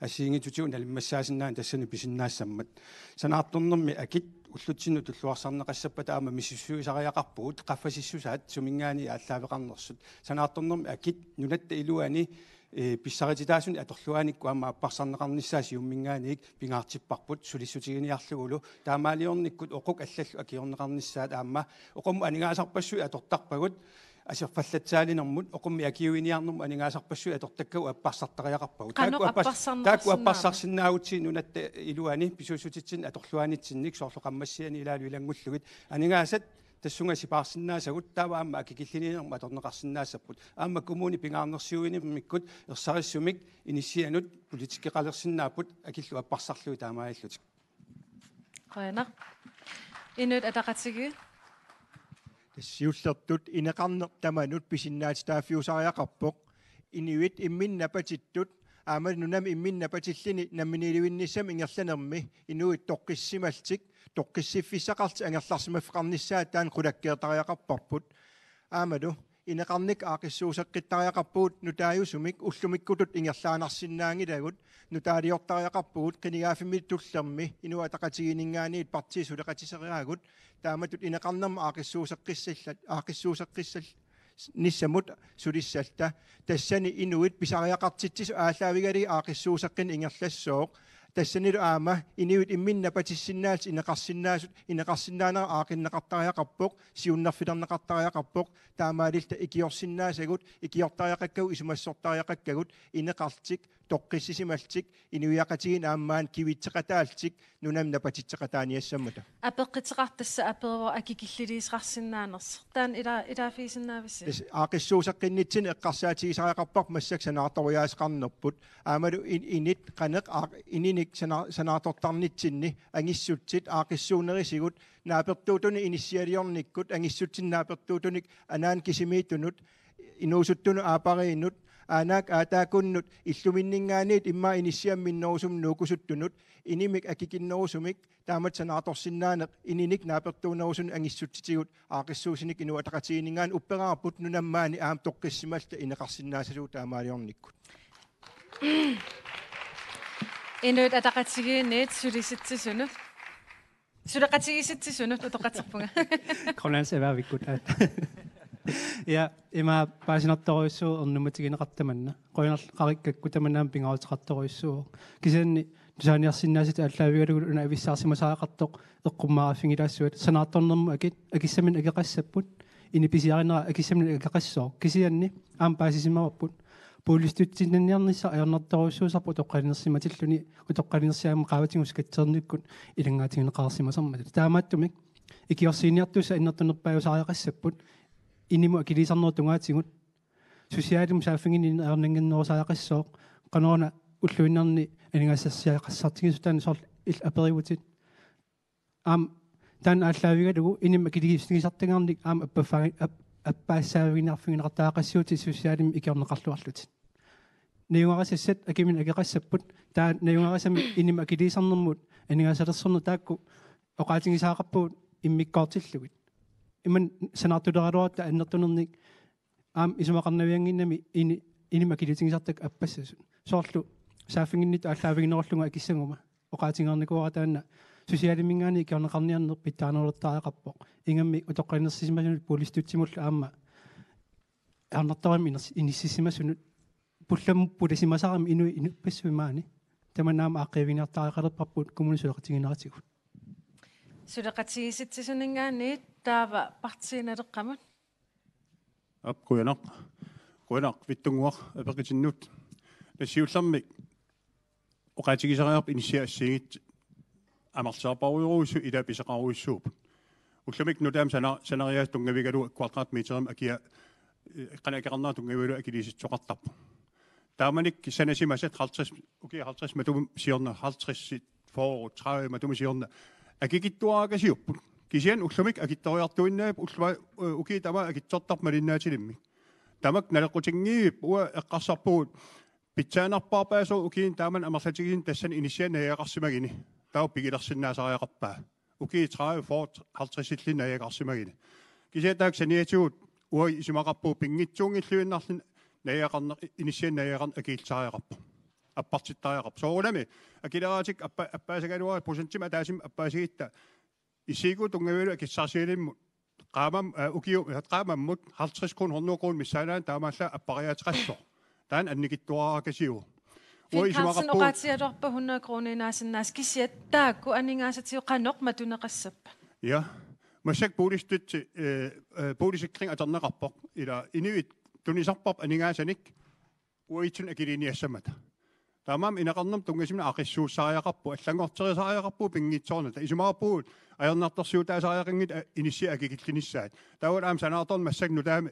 асиингитутигун алиммассаасиннаан тассану писиннаассаммат санаарторнэрми акит уллутсину туллуарсарне qassappa таама миссуссуисариақарпугут qaffасиссусаат сумингаани ааллаавеқарнерсут санаарторнэрми акит нунатта илуани э, писсарититаасуни аторлуааникку аама аппарсарнеқарниссааси уммингааник пингаартиппарпут сулиссутигиниарлугулу таамаалиорниккут оқук аллаллу акиорнеқарниссаат аама оқому анигаасарпассуи атортарпагут асерфаллатсаалинэрмут оқумми акиуиниарнэрму анигаасарпассуи аторттаккау аппарсартариақарпагу тааку аппарсар тааку аппарсарсинаагутси нунатта илуани писуусутитсин аторлуаанитсинник соорлоқаммассиани илаалу илангуллугит анигаасат тассунга сипаарсинаасагут таава аама акикиллининерму аторнеқарсинаасаппут аама коммуни пингаарнерсиуиним миккут ерсариссумик инисианут политикеқалерсинааппут акиллу аппарсарлуи таамааллутик қаяна инут атақатсиги тассиуллертут инеқарнертаманут писиннаатитааффиусариақарпоқ инивит имминнапатиттут аамал нунам имминнапатиллини намминилуиннissam ингерланерми инуит тоққиссималтик тоққиссиффисақарти ангерларсимаффеқарниссаатаан қулаккеэртариақарпарпут аамалу инеқарник аақиссуусаққиттариақарпугут нутааю сумик уллумиккутут ингерлаанарсинаангилагут нутаалиортариақарпугут қинигаафиммит туллерми инуа тақатигинингаанит партии сулеқатисериаагут тааматут инеқарнарма аақиссуусаққиссаллат аақиссуусаққиссал ниссамут сулиссалта тассани инуит писариақартитсису аалаавигалиги аақиссуусаққин ингерлассооқ تسنير آما إنيوت إمنا باتسناس إن قصناس إن قصنانا آقن نقطايا قبوق سيون نفدان نقطايا قبوق تاماريل تإكيو سناس أقول إكيو تايا قكو إسما السطايا قكو إن قلتك тоққиссисималсик инуяқатигин аамаан кивитсеқатаалсик нунамна патитсеқатааниассаммута апеққитеқартасса аперво акикиллилиисқарсинаанерсертаан ила илаафисиннаависси аақиссуусаққиннитсини эққарсаатигисариақарпар массак санаарториаасқарнерпут аамалу инит қанеқ ининик санаартортарнитсинни ангиссутсит аақиссуунерисигут наапертуутуни инисиалиорниккут ангиссутсиннаапертуутуник анаан кисимиитунут инуусуттуну аапарииннут anak atakunnut illuminningaaniit imma inissiammin nousum nuukusuttunut inimik akikinnousumik taamat sanaatorsinnaaneq ininik naapertuunausun angissutitigut aaqissuusinik inuataqatiiningaan upperaarput nunammaani aam toqqissimalta ineqarsinnaasasuu taamaaliornikkut Индүүд атакатсиги нэт сүрисэтсисүнү. Сүрэкатсигисэтсисүнү тотоқатсерпунга. Конэн сэвэ виккут. ja има паасинартторюссуу эрнуматигинеқартаманна қуинер қариккаккутаманаам пингаутеқартторюссуу кисианни тусааниарсиннаасит аллаавигалугул уна ависсаарсимасаақартоқ эққуммааффигилаассуат санаарторнерму акит акиссамин акеқассаппут иниписиаринера акиссамин акеқассоо кисианни аам паасисимаваппут пуулистутсиннаниарнисса аернарторуссуусарпу тоққалинерсиматиллуни утоққалинерсиаама қааватингу скатсерниккут илангаатигинеқарсимасармат таамааттумик икиорсиниартуса иннартунерпаавусаариақассаппут inimu akiliisarnertungaatigut susiaalum saaffingin erninginnerusaalaqassooq qanorna уллуиннерни алингассарсиақассартигису таан сор ил апериутит ам таан ааллаавигалугу иним акилигивсигисартагарник аам аппафаги аппаассаавигинарфигинартаақассуути суссиалим икернеқарлуарлутит наюнгарассассат акимин акеқассаппут таа наюнгарасами иним акилиисарнэрмут алингасалерсорна таакку оқаатингисаақарпуут иммиккоортиллугит иман санаартулераалуарат аннертунерник аам исумақарнавиангиннами ини инимакилитингисартак аппассасу соорлу сааффингиннит ааллаавигинеруллунга акиссангума оқаатингаарникуаратаанна сусиалимингаани киорнеқарниарнер питтаанерулертаақарпоқ ингамми утоққалинерсисимасунут пулистутсимулла аама ааннартарами инерс иниссисимасунут пуллам пуласимасарами инуи инуппассуимаани таманаама аққиавинартаақалерпарпут коммунисулеқатингинератигу сулеқатигиситсисунингаанниит таава партиинелеққамат ап куянақ куянақ виттунгуар апеқитиннут нассиуллармик оқаатигисариарп инисиаассигит амарсаарпаруйоруусу илааписеқаруйссууп уллумик нутаам сана санариаас тунгавигалу квадрат метрим акиа канакеқарнаа тунгавилу акилиситсоқартарпу тааманик санасимасат 50 уки 50 матум сиорна 50 фоо 30 матум сиорна агигиттуарагасиуппут кисиан уллумик агиттариартуиннаап уллума укиитама агитсартар малиннаатилимми тамак налеқутингиип уа эққарсарпугут питсаанарпаарпаасо укиин тааман амерлатигисин тассан инисиан наяақарсимагини тау пигиларсиннаасариақарпаа укии 30 40 50 иллин наяақарсимагини кисиатаак саниатигут уа исимақарпуу пингитсуунгиллуиннарлин наяақарнер инисиан наяақарн акиилсариақарпа аппартиттариақап соорулами акилераатик аппа аппаасагалуари процентима таасим аппаасигитта исигу тунгавилу акиссарсиилиммут qaamam ukiu qaamamut 50 kun 100 kun missaanaan taamalla appariaatiqasso taan annikittuaraakasiu uisumaqarpu 100 kroner naasinnaas kisiat taakku aningaasatio qanoq matunaqassappa ja massak puulistutsi puulisikring aterneqarpoq ila inuit tunisarpap aningasanik uitsun akiliniassamata тамам инақарнам тунгасимна ақиссууссариақарпу аллангортерисариақарпу пингитсоорна исумаарпуут аернаартарсиутаасариақангит инисси акикиллиниссаат тауал аам санаарторн массагну таами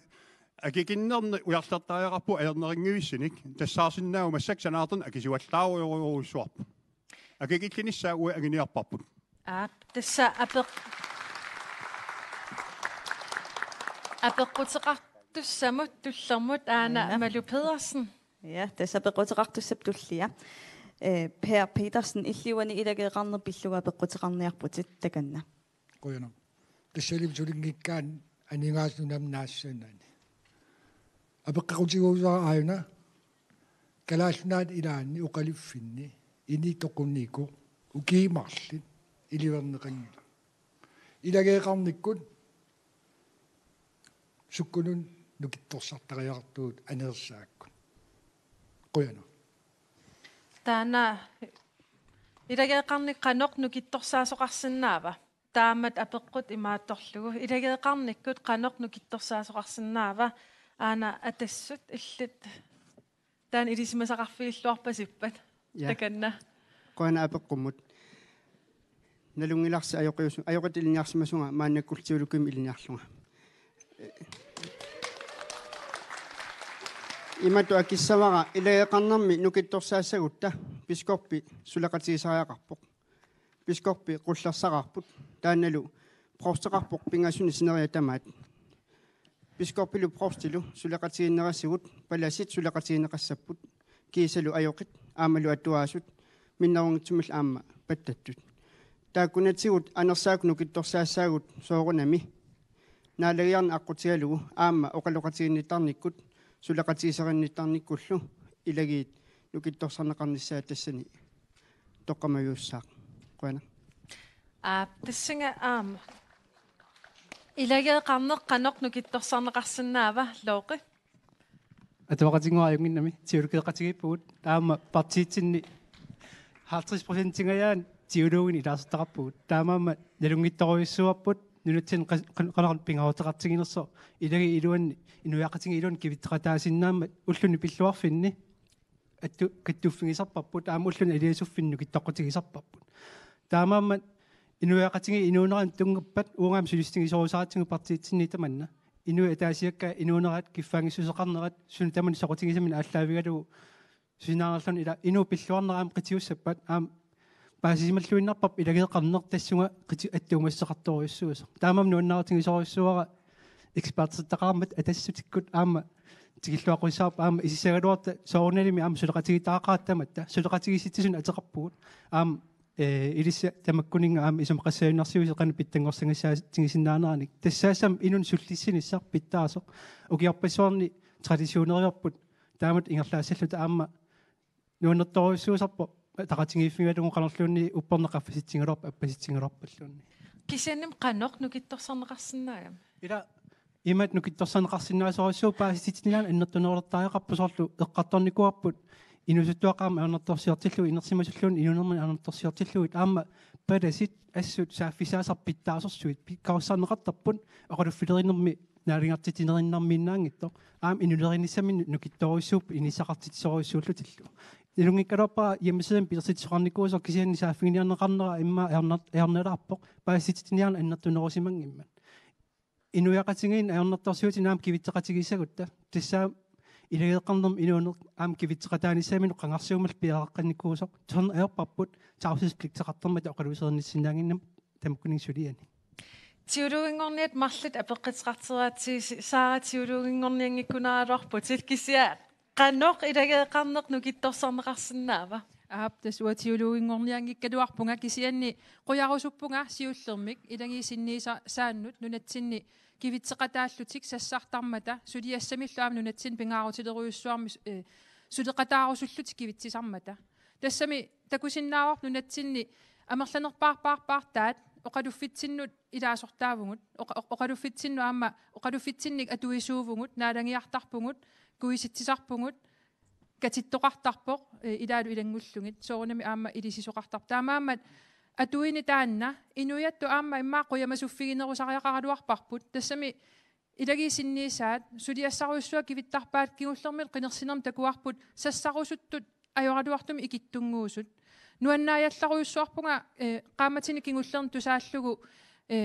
акикиннерне уяллартариақарпу аернерингивиссиник тассаарсиннаау массак санаартун акисуаллааруйоруйуссуарпу акикиллиниссаа уа агиниарпарпут аа тасса апеқ апеққутеқартуссамут туллермут аана амалу педерсен Ja, tässä pequtaqartussaptullia. Ee eh, Per Petersen illiwani ilageeqarnerpilluga pequtaqarniarputit takanna. Qoyana. Tassalim sulinngikkaan aningaasunnamnaassunnani. Apeqqaqutiguusaa ayuna kalaallunaat ilaanni uqaliffinni ini toqunniku ukiimarlit iliverneqangila. Ilageeqarnikkut sukkunun nukittorsartariartuut aneersaakku куяну таана илагеэқарниққаноқ нукитторсаасоқарсинаава таамат апеққут имаатторлугу илагеэқарниккут қаноқ нукитторсаасоқарсинаава аана атассут иллит таан илисимасақарфииллуарпасиппат таканна қуана апеққуммут налунгиларси аёқиусу аёқатилиниарсимасунга мааннаккултиулуким илиниарлунга имату акиссавара илаяқарнарми нукитторсаассагутта пискорпи сулеқатигисариақарпоқ пискорпи қуллерсақарпут таанналу простеқарпоқ пингасуни синериатамаат пискорпилу простилу сулеқатигиннерассагут паласит сулеқатигинеқассаппут киисалу аёқит аамалу аттуаасут миннерунгитсумил аама паттаттут таакунатсигут анерсаакну китторсаассаагут соорунами наалагиарна аққутигалугу аама оқалоқатигинниттарниккут сулакатиисариннитарниккуллу илагиит нукитторсарнеқарниссаатассани тоққамаюссаақ қуана а тассинга аама илагеэқарнеқ қанеқ нукитторсарнеқарсинаава лооқи атавақатингуааюнгиннами тиулукеқатигиппугут таама партиитсинни 50% тингаяан тиулуугин илаасертарпугут таамаама налунгитторуйссуарпут нунатсин канакан пингаутерартигинерсо илаги илуанни инуяақатиги илуан кивиттратаасиннаама уллуни пиллуарфинни атту каттуффигисарпарпут аамуллуни алиасуффинну киттоқутигисарпарпут таамаамма инуяақатиги инуунеран тунгаппат уунгаам сулистигисорусаратигу партиитсинни таманна инуи атаасиакка инуунерат киффаангиссусеқарнерат суну тамани соқутигисамин ааллаавигалу синаарлун ила инуу пиллуарнераам қитиуссаппат аам паасисималлуиннарпап илагеэқарнертассуга кити аттуумассақарториуссуусо таамам нуаннаартигисориуссуара экспертситтақармат атассутиккут аама тигиллуақуссаарп аама исисагалуарта соорналими аама сулеқатигитаақааттамат та сулеқатигиситсун атеқарпугут аама э илисса тамаккунинга аама исумақассаавиннарсивис қана питтангорсангассаа тигисиннаанераник тассаасам инун суллиссинissaq питтаасо укиарпассуарни традиционериарпут таамат ингерлаассаллута аама нуаннерториуссуусарпо тагатингиффигатугу канарлуунни уппернеқарфиситсингалорп аппаситсингалорпаллуунни кисианнам каннеқ нукитторсарнеқарсинаагам ила имат нукитторсарнеқарсинаасоруссуу пааситсинилаан аннертунеолертаариқарпусоорлу эққарторникуарпут инусуттуақаама аанерторсиортиллу инерсимасуллуун инунерман аанерторсиортиллугит аама паласит ассут сааффисаасарпиттаасорсуит пиккаруссарнеқартарпут оқалуффилеринерми наалингартитинериннарминнаангитто аам инулеринissamин нукитторуссууп инисақартитсоруссууллу тиллу нилунгиккалерпара ямсиэн пилэрситсоқарникуусо кисианнисааффигиниарнеқарнера имма аернер аернелаарпоқ паассититиниарна аннартунерусимангимма инуяқатингиин аернертарсиути наам кивитсеқатигиссагутта тассаа илаеқарнерм инуунер аам кивитсеқатааниссаамину қангарсиумал пиараққанникуусоқ торн аерпарпут таусиспликтеқартэрмат оқалуисернissindaanginnам тамуккунин сулиани тиулугингорниат марлут апеққитсқартираати саара тиулугингорниангиккунаарорпут силкисиаат qannoq ilagaeqarneq nukittorsanerarsinnaava аап тасуа тиулуугингорниангиккалуарпунга кисианни куярусуппунга сиуллермик илагиисиннииса сааннут нунатсинни кивитсеқатааллутик сассартармата сулиассамиллуам нунатсин пингаарутилеруйуссуарми сулеқатаарусуллутик кивитсисармата тассами такусиннааварп нунатсинни амерланерпаарпаарпаартаат оқалуффитсиннут илаасортаавугут оқалуффитсинну аама оқалуффитсинник атуисуувугут наалагиартарпугут kuisitsisarpungut katittoqartarpoq e, ilaalu ilanngulluнгit soorunami aamma ilisisoqartar taamaammat atuini taanna inuyattu aamma immaa quyamasuffiginerusariaqaraluarparput tassami илагисинниисаат сулиассаруйссуа кивиттарпаат кигуллермил кинерсинам такуарпут сассарусуттут ajoratuartumi ikittungguusut nuannaajallaruyussuarpunga e, qaammatini kingullerni tusaallугу e,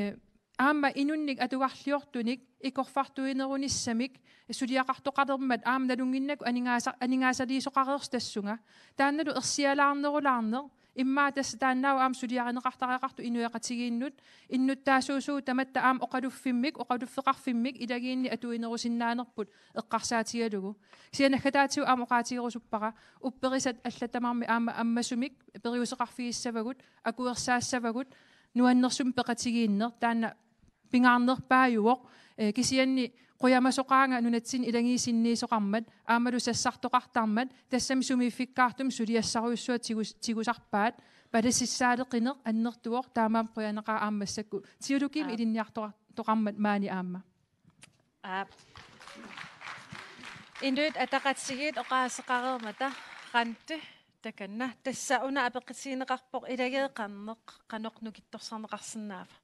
Amma inunnik atuarliortunik ikorfartuinerunissamik suliaqartoqalermat aamnalunginnak aningaasa aningaasaliisoqarertassunga taannalu ersialaarnerulaarner immaa tas taannau aam suliaqaneqartariaqartu inuiaqatigiinnut innut taasuusuu tamatta aam oqaluffimmik oqaluffeqarfimmik ilagiinni atuinerusinnaanerput eqqarsaatigalugu sianaggataatiu aam oqaatigerusuppaqa uppperisat allatamarmi aama аммасумик периусеқарфигиссавагут акуерсаассавагут нуаннэрсум пеқатигииннер таана pingaarnerpaajuoq kisianni qujamasoqaanga nunatsin ilangiisinniisoqarmat aamalu sassartoqartarmat tassami sumiiffikkaartum suliassaruyussuat tigusarpaat palassissaaleqineq annertuoq taamaam quyaneqaa aammassakku tiulukim ilinniartoqarmat maani aamma индуит атакатсигит оqaaseqareerмата qanti takanna tassa'una apeqisiineqarpoq iлагеэqарнеқ qaноqнукитторсарнеқарсинаафа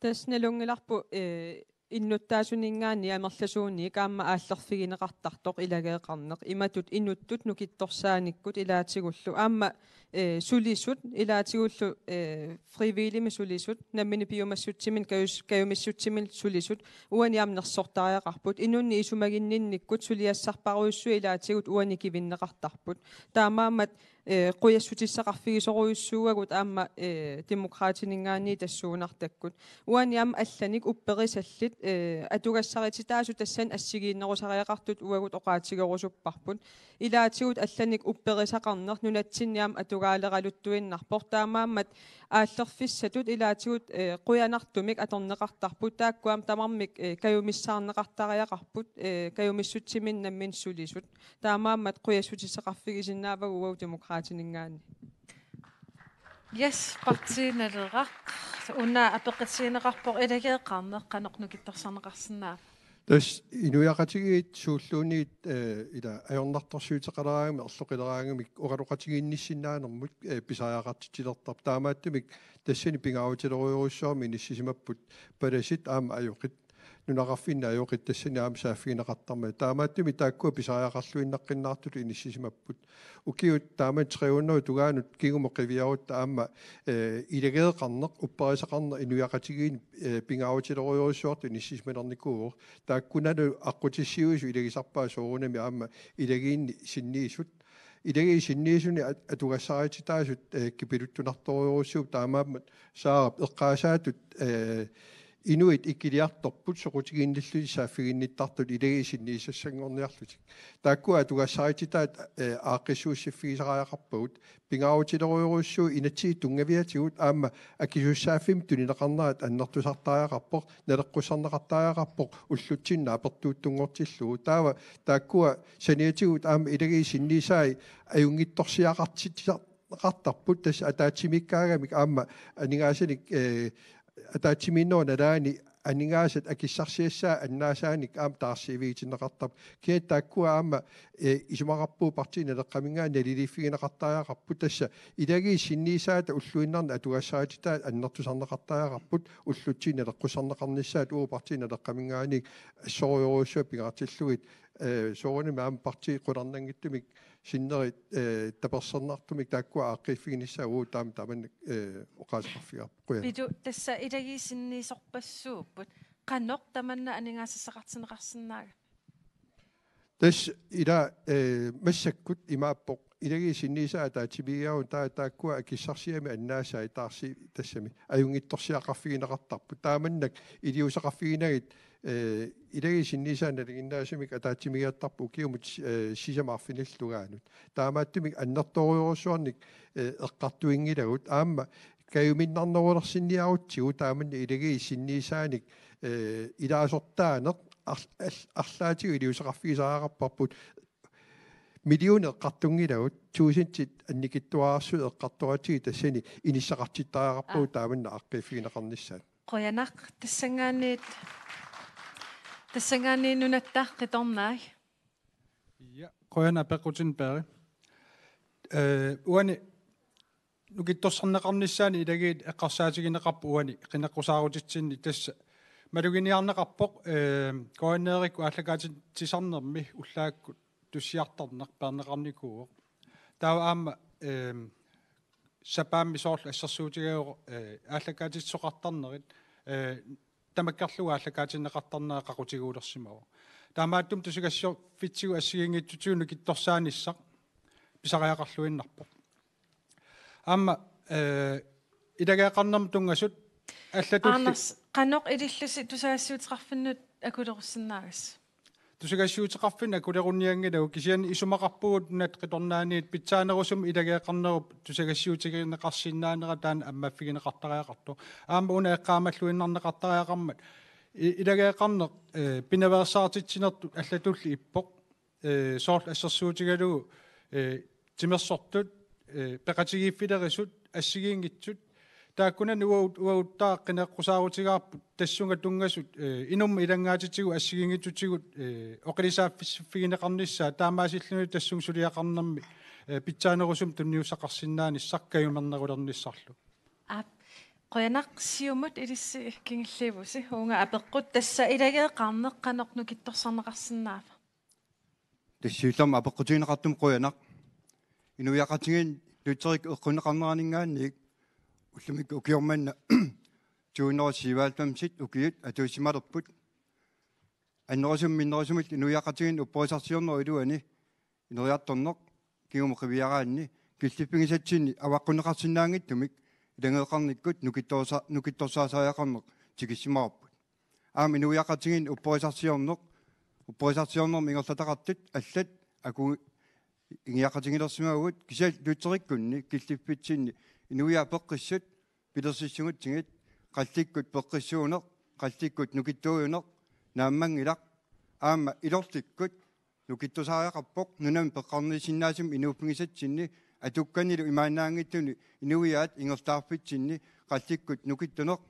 таснелунгиларпу э иннуттаасунингаани амерласууни каама ааллерфигинеқартартоқ илагеэқарнеқ иматут инуттут нукитторсааниккут илаатигуллу аама э сулиссут илаатигуллу э фривилими сулиссут наммини пиумассутсимин каюс каюмиссутсимин сулиссут уаниамнерсортариақарпут инунни исумагиннинниккут сулиассарпаруиссуи илаатигут уани кивиннеқартарпут таамаамат quyassutiссaqarfigisoruissuagut aamma e, demokraatiningaani tassuunartakkut uani aamma allanik upperisallit e, atugassaqititaasu tassan assigiinnerusariaqartut uagut oqaatigerusupparput ilaatigut allanik upperisaqarner nunatsinniam atugaaleqaluttuinnarpor taamaammat ааллерфиссатут илаатигут куянартумик э, аторнеқартарпут тааккуам тамармик э, каюмиссаарнеқартариақарпут э, каюмиссутсимин наммин сулисут таамааммат куясутисеқарфигисиннаавагуау демократинингаани Yes, partiineleraq. Unna apeqisiineqarpoq ilageeqarneq qanoqnukittarsaneqarsinnaaq. Тэс инуяқатиги сууллууни э, ила аёрнартарсуутеқалараангами орлоқилараангами угалуқатигиинниссиннаанэрмут э, писаяақартитилэртар таамааттумик тассани пингааватилеруйоруссуарми ниссисимаппут паласит аама аюқит nu nara finna jo rite sinä am sä finna katta me ta ma ti mitä kuopi saa ja kasvu inna kinna tu ni si si mapput u ki ta ma tre on no tu ga nu ki ku mo kivi au ta am e, i de ge kanna u pa sa kanna inu ya kati gin e, pinga au ti ro yo so tu ni si si me dan ni ku ta ku na de akku ti si u ju i de ge sa pa so ne mi am i de gin si ni su i de gin si ni su ni a tu ga sa i ti ta su ki pi ru tu na to yo su ta ma sa ka sa tu инуит иккилиарторпут соқутигиинниллуи сааффигинниттартул илагиисинниисассангорниарлутик тааккуа тугассаатитаат ааққиссууссиффигисариақарпагут пингаавутилеруйоруссуу инатсии тунгавиатигут аама акисуссааффим тунинеқарнаат аннартусартариақарпоқ налеққусарнеқартариақарпоқ уллутсинна апертууттунгортиллуу таава тааккуа саниатигут аама илагиисинниисаи аюнгитторсиақартитиқартарпут тас атаатимиккаарамик аама анигаасаник э атаатимииннууналаани анингаасат акиссарсиассаа аннаасааник аам таарсивиитиннеқартап киа тааккуа аама исумақарпуу партиина леққамингаа налилиффигинеқартаяақарпу тасса илаги синниисаата уллуиннарна атугассаатитаа аннартусарнеқартаяақарпут уллутсиина леққусарнеқарниссаат уу партиина леққамингааник ассориоруссуа пингартиллугит соорни маам партии қуларнангиттумик 신나의 따버선나르투믹다쿠아 아키피니사우 담담은 오카스파피아고야 비조 따사 이다기 신니 속바수풋 qanuq tamanna aningaasissaqartinneqarsinnaaga tas ila massakkut imaappoq ilagi sinniisaa taatibiigaun taataakkua akissarsiami annaasa itaarsi tassami ajungittorsiaqarfigineqartarpu taamannak iliusaqarfiginagit Э, илаги синнисаанали иннаасумик атаатсимигиаттарпу укиумут сисамаарфиниллугаанут э, таамааттумик аннэрториорусуарник э, эққартуингилагут аама каюминнарнерулерсинниарутсигу тааманна илаги синнисааник илаасортаанеқ арлаатигу илиусеқарфигисаараарпарпут миллионер қартунгилагут туусинтит анникиттуаарсу эққартуатиги тассани иниссақартиттаараарпуу тааманна аққифигинеқарниссаат қоянақ тассангаанит Тассангаани нунатта қитарнаа. Я қояна пеқутин пери. Э уани нукитторсарнеқарниссаани илагиит эққарсаатигинеқарпу уани қинеққусаарутитсинни тасса малугиниарнеқарпоқ э қоянеерикку аллакаатин тисарнерми уллаакку туссиартарнерпаанеқарникууоқ таава аама э сапаамми соорлу ассерсуутигаеоқ э аллакаатитсоқартарнерит э тамаккарлуга аллакаатиннеқартарнаа қақутигуулерсимава таамааттум тусугассо фитсигу ассигингитсутиуну китторсааниссақ писариақарлуиннарпо амма э идагаақарнам тунгасут аллатулли аннерс канақ илиллси тусаассуутеқарфиннут акулерусиннаагас тусагасиутеқарфина кулерунниангилау кисиан исумақарпугут нат қиторнааниит питсаанерусум илагеэқарнеруп тусагасиутигинеқарсиннаанера таан аммаффигинеқартариақарту аама уна эққаамаллуиннарнеқартариақармат илагеэқарне э, пинаваасаартитсинерту аллатулли иппоқ э соорл ассерсуутигалугу э тимерсортут э пеқатигииффилерисут ассигиингитсут тааккуна нуа уауттаа кинеэккусаарутигаарпут тассунга тунгассут инум илангаатитигу ассигингитсутигут оқилисааффигинеқарниссаа таамаасиллуни тассун сулиақарнарми питсаанерусум тунниусақарсиннаан иссақкаюмернерулерниссарлу аа qoyanaqsiumut ilissi kingilliivusi uunga apeqqut tassa ilagеqарнеққаноқну китторсарнеқарсинаафа тассиуллам апеққутигинеқартум qoyanaq инуяқатигин лутсерик эққунеқарнеранингаанник уллумик укиорманна туунерсиваалтамсит укиут атуусималерпут аннерсум миннерсумит инуяқатигин уппоисарсиорнер илуани инериарторнеқ кигумоқивиараанни киллиппигисатсини аваққунеқарсинаангиттумик илангеқарниккут нукитторса нукитторсаасариақарнеқ тикиссимарпут аами инуяқатигин уппоисарсиорнеқ уппоисарсиорнер мигерлатақартит аллат аку ингиақатигилерсимаагут кисаал лутериккунни киллиппитсинни инуя пеққиссут пилерсиссугут сигит қалликкут пеққиссуунеқ қалликкут нукиттууюнеқ нааммангилақ аама илорликкут нукиттусаариақарпоқ нунами пеққарнисиннаасум инууппигисатсинни атукканилу имаанаангиттуни инуяат ингертаарпитсинни қалликкут нукиттунеқ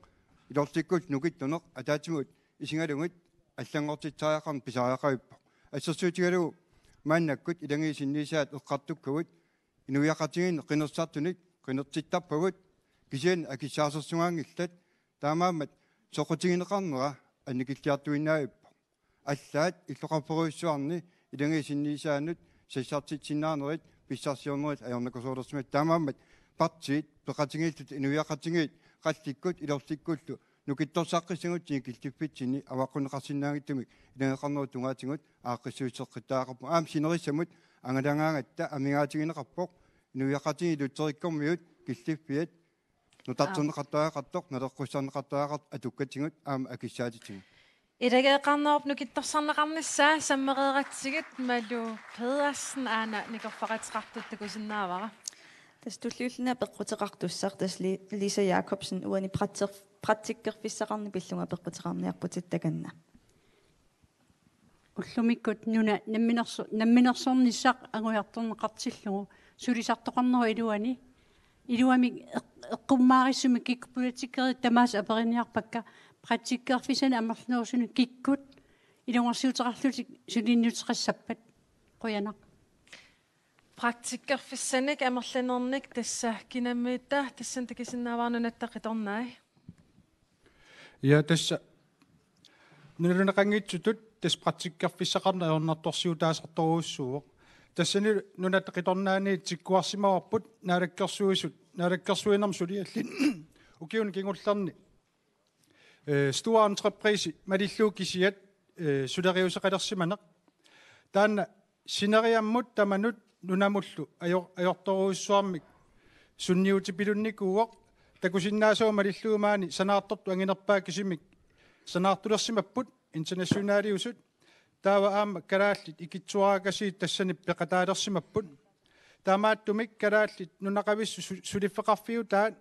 илорликкут нукиттунеқ атаатимут исингалугут аллангортитсаариақарми писаариақариппоқ ассерсуутигалу мааннаккут илангиисинниисаат эққартуккагут инуяқатигин қинерсаартуник k у н е р t и т t a p п а u t k i и с и а н а к и с а а с е р с у г а а н г и л t а т таамаамат с о қ у т и n и н е қ а р a ni k i н i a tu ina ip a у и н t i а o ka p а а л s а а т и л i о қ а р п е sin с с у a n н t s л sa tsit sin и с а а н у т с а с с а р т и т с и н н а а н е р o т o и с с а р с и a m н е р и т а ё р н а к у с у у л е р с и in т таамаамат партиит k е қ а т и н t i и л л у т k н t t қ а т k н г и и т қалликкут i л о р с и к к у sin н у к и т т о р k а а қ n и a с а г у т с и н и киллиппитсини а в а қ қ у н е қ а a с и н н а а г и т i у м и a и л а н г е қ а n н i р у т у н г а а т и н n g т а а a қ и с с у и с е қ қ и т а а қ а р п у аам нуяқати илутсериккормиут киллиффиат нутартунеқартуақартоқ налеққуссарнеқартуақарт атуккатингут аама акиссаатитингут Илагеэкъарнеруп нукиттарсарнеқарниссаа саммереерактигит малу Педерсен аана никерфаритиқартуттак усиннаавара тас туллиуллина пеққутеқартуссар тас Лиса Якобсен уани пратер практиккерфиссақарни пиллунга пеққутеқарниарпутиттаканна уллумиккут нуна намминерсо намминерсорниссақ агуярторнеқартиллугу Sjors, toch kan nooit wonen. Iedereen moet kampen, soms moet je politiek er tegenaan brengen, maar praktijkervissen en mensen die kunnen kiezen, iedereen zou daar zullen zijn niet rechtzetten. Praktijkervissen, kijk, amersleonder niet, desja kin em niet, desja dat is in de haven net dat het onnauw. Ja, desja, nu een geit zit, desja praktijkervissen kan er onnatuurlijk dat тассани нунат қиторнаании тиккуарсимаварпут наалаккерсуисут наалаккерсуинерм сулиаллин укиун кингуллерни э store entreprise малиллуу кисиат э сулериусеқалерсиманеқ таана синериаммут таманут нунамуллу аё аёрторуиссуармик сунниутипилунникууоқ такусиннаасоо малиллуумаани санаарторту ангинерпаа кисимик санаартулерсимаппут интернационалиусут таава аама карааллит икитсуаагасии тассаниппе катаалерсимаппут таамааттумик карааллит нунақависсу сулиффеқарфиу таат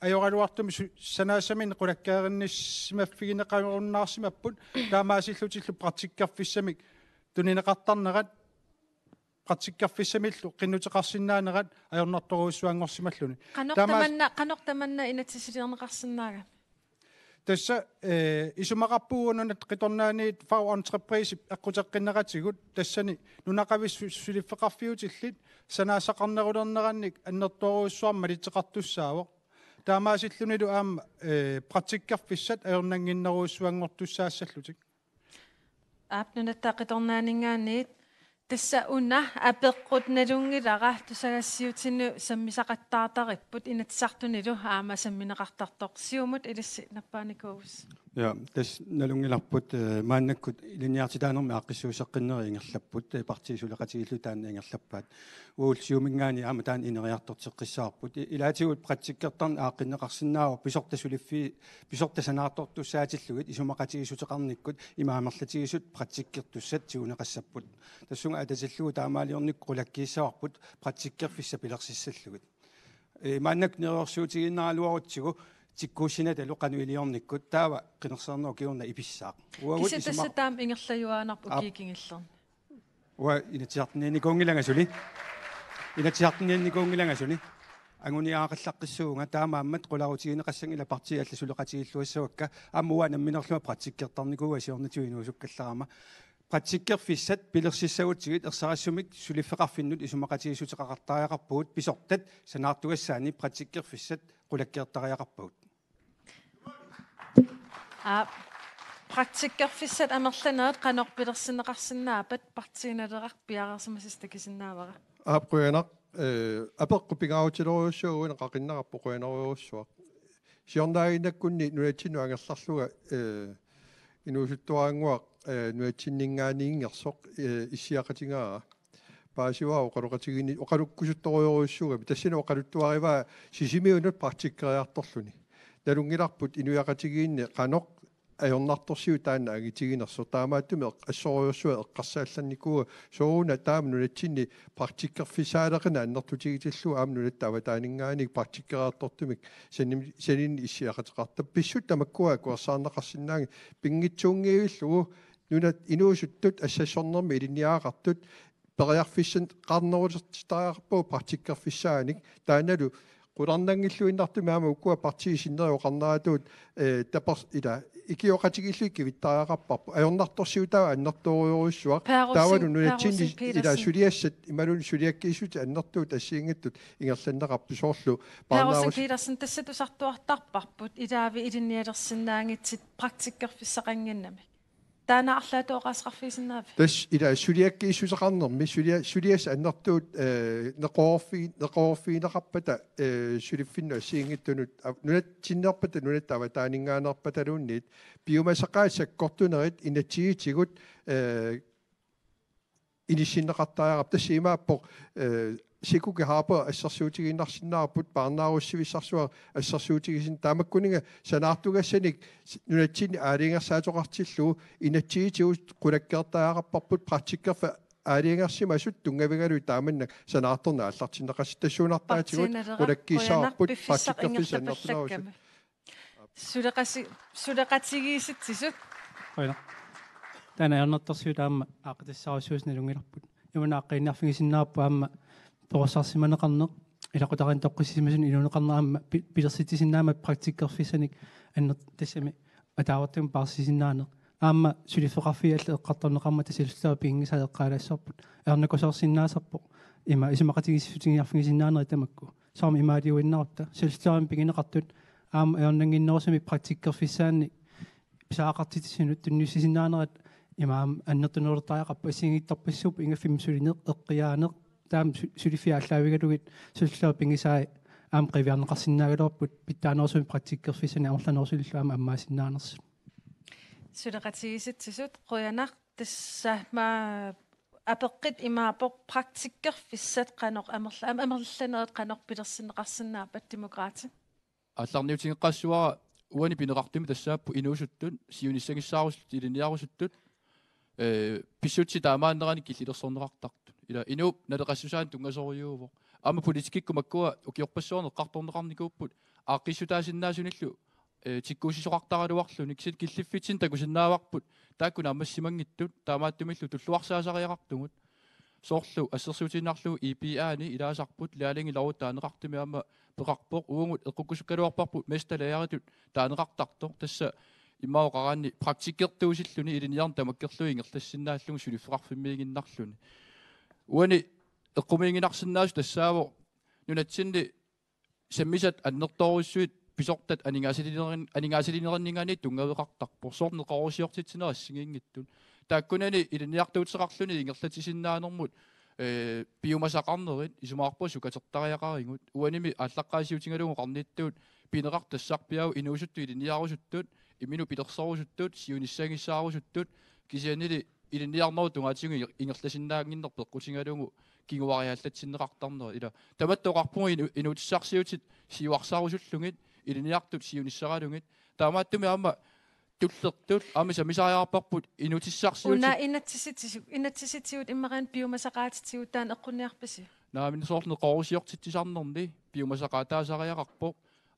аёралуартуми санаасамини қулаккаагинниссимаффигинеқаруннаарсимаппут таамаасиллутиллу практиккарфиссамик тунинеқартарнерат qatsikkarfissamillu qinnutiqarsinnaaneret ajornertoruussuanngorsimalluni qanoqtamanna qanoqtamanna inatsisilinerneqarsinnaaga тасса э исумақарпугунуна қиторнааниит фау антреприс эққутеққиннератигут тассани нунақавис сулиффеқарфиутиллит санаасақарнерулернеранник аннертуоруиссуар малитеқартуссаавоқ таамаасиллунилу аама э практиккарфиссат аернангиннеруиссуангортуссаассаллутик апнунаттаа қиторнаанингааниит тасса уна апеққутналунгилара тусагассиутинну саммисақаттаартариппут инатсартунилу аама самминеқартартоқ сиумут иласси наппааникуус Ja, täs nalungilarput maannakkut iliniartitaanermi aqqissuuseqqinneeri ingerlapput partiisuleqatigiillu taanna ingerlappaat uulsiumingaani aama taan ineriartorteqqissaarput ilaatigut praktikkertarna aaqinneqarsinnaaru pisortasuliffi pisortasanaartortussaatillugut isumaqatigissuteqarnikkut imaamerlatigisut praktikkertussat siuneqassapput tassunga atatillugu taamaaliornik qulakkiissaaarput praktikkerfissa pilersissallugut maannakneriorsuutiginnaraluarutsigu тиккуусинат алуқану илиорниккут таава қинерсаарнуу киунна иписсаақ уагут исмаа ингерлаюаанарпу киикингиллерни уа инатиартниани куунгилагасули инатиартниани куунгилагасули агуниаақаллаққиссууга таамааммат қуларутигини қассангила партии алла сулеқатигиллуассавакка аммуа намминерлуа практиккертарникууа сиорнатуинуусуккалларама практиккер фиссат пилерсиссагутсигит ерсарассумик сулиффеқарфиннут исумақатигисутеқартариақарпугут писортат санаартугассаани практиккер фиссат қулаккертариақарпугут A praktiker fissat am allanad kan orpilersineqarsinnaapat partiinalerarpiarar samasistakisinnaavara. Aapquyanaq apeqqupingautiloruussuuguine qaqinnerappu quyaneriorussuaq. Siornaainnakkunni nuatsinnu e angerlarluga e inuusuttuaanguaq nuatsinningaaniingersoq issiaqatingaa. paasiwa oqaluqatigini oqalukkusuttorujorussuuga tassina oqaluttuariva sisimiunut praktikkeriartorluni. талунгиларпут инуяқатигиинни қанеқ аёрнарторсиу таана агитигинерсо таамааттуми ассориорсуа эққарсаалланникуа сооруна таам нулатсинни партиккерфисаалеқина аннертутигитиллу аам нулаттаава таанингаани партиккераартортумик саним санин иссиақатеқарта писсут тамаккуа куарсаарнеқарсиннаанги пингитсуунгиивиллугу нунат инуусуттут ассассорнерми илиниаақартут периарфиссен қарнерулертитариарпуу партиккерфиссааник тааналу qulaarnangilluinartumi ama ukkua partii sinnerioqarnaatuut э тапар ила икиоқатигиллуи кивиттариақарпарпу аёрнарторсиутаа аннартуориорисуа таавалу нунатсинни ила сулиассат ималуни сулиаккиисути аннартуут ассиингаттут ингерланнеқарпу соорлу парнаарус Петерсен тассатусартуартарпарпут илаави илинниалерсинаангитсит практиккерфиссақангиннами танаарлаатооқарсқарфисинаапи тас ила сулиаккииссусақарнерми сулия сулиас аннартуут неқоорфи неқоорфиинеқарпата сулиффинну сиингиттунут нунатсиннерпата нунаттава таанингаанерпаталуунниит пиумасақаассаккортунерит инатсигитигут инисиннеқартаяқап тассиимааппоқ сикуки хаапа ассерсуутигиннарсинаарпут паарнааруссивиссарсуа ассерсуутигисин таамаккунинга санаартугассаник нунатсини аалингерсаатоқартиллуу инатсигитигу кулаккертааақарпарпут практиккерфа аалингерсима асут тунгавигалуи тааманнак санаарторна аллартиннеқас тассуунартаатигут кулаккисаарпут практиккерфи саннертулаарусут сулеқаси сулеқатигииситсисут ойна тана ернэртэрсуутаама аақатассаарусуусналунгиларпут юманааққиннарфигисиннаарпаама пеқорсаарсиманеқарнеқ илақутарин тоққиссимасун илунеқарна аама пилерситисиннаама практиккерфисаник анна тассами атаавартим парсисиннаанеқ аама сулиффеқарфиалле эққартарнеқарма тасилуттаа пингисалеққалаассарпут эрнекосоорсиннаасарпо има исмақатигиссутингиарфигисиннаанери тамакку саарми имаалиуиннарта сулуттаарин пигинеқартут аама эрнангиннерусами практиккерфисаанни писаақартитисинут тунниссисиннаанерат имаам аннертунерлтаақарпа исингиттарпассууп ингаффимсулинеқ эққиаанеқ таам сулифиаллаавига лугит суллаа пингисаа аам қивиарнеқарсиннаагалорпут питтаанерсуми практиккерфисани амерланерсуллаама аммаасиннаанерс сулеқатигиситсисут қуянар тассаама апеққит имаапоқ практиккерфиссат қанор амерла амерланерет қанор пилерсинеқарсинаапат демокраати алларниутингеққассуара уани пинеқартуми тассааппу инуусуттун сиунissagissaaруссут илиниаруссуттут э писсутси таамааннерани киллилерсорнеқартарту ila inup nadeqassusaan tungasoriuuvoq ama politikikkumakkua ukiorpassuorneqqartorneqarnikuupput aaqqissutaasinnaasunnillu e, tikkuusisoqartaraluarlu niksit killiffitsin takusinnaavarput taakkuna амассимангиттут таамааттумиллу туллуарсаасариақартугут сорлу ассерсуутинарлу EPA-ни илаасарпут лаалинги лору таанеқартими аама пеқарпоқ уангут эққуккусуккалуарпарпут месталаяритут таанеқартартор тасса иммао қараанни практикертуусиллуни илиниарн тамаккерлуи ингерлассиннааллугу сулиффеқарфиммигиннарлуни уани эгкумингинарсинаасу тассааву нунатсинни саммисат аннертооруссуит писортат анингаасилинерин анингаасилинериннгаани тунгавеқартарпорсоор неқарусиортитсинера сигингиттун тааккунани илиниартуутеқарлүни ингерлатисиннаанермут э биомасақарнерит исумаарпо сукатертариақарингут уаними ааллаққаасиутингалугу қарниттуут пинеқар тассарпиау инуусутту илиниарусуттут имину пилерсорусуттут сиунissaангиссаарусуттут кисианили илинниарнерутунга атсуги ингерласиннаагиннерпе кутингалугу кингуариаллатсиннеқартарнера ила таматтоқарпугин инутиссарсиутит сиуарсаарусуллугит илиниартут сиунissarалугит таамааттуми аама туллертул амиса мисаариарпарпут инутиссарсиутит уна иннатсиситсису иннатсиситсиут иммариан пиумасақаатитсиутаан эққунниарпаси наамин соорне қорусиортитсисарнерни пиумасақаатаасариақарпоқ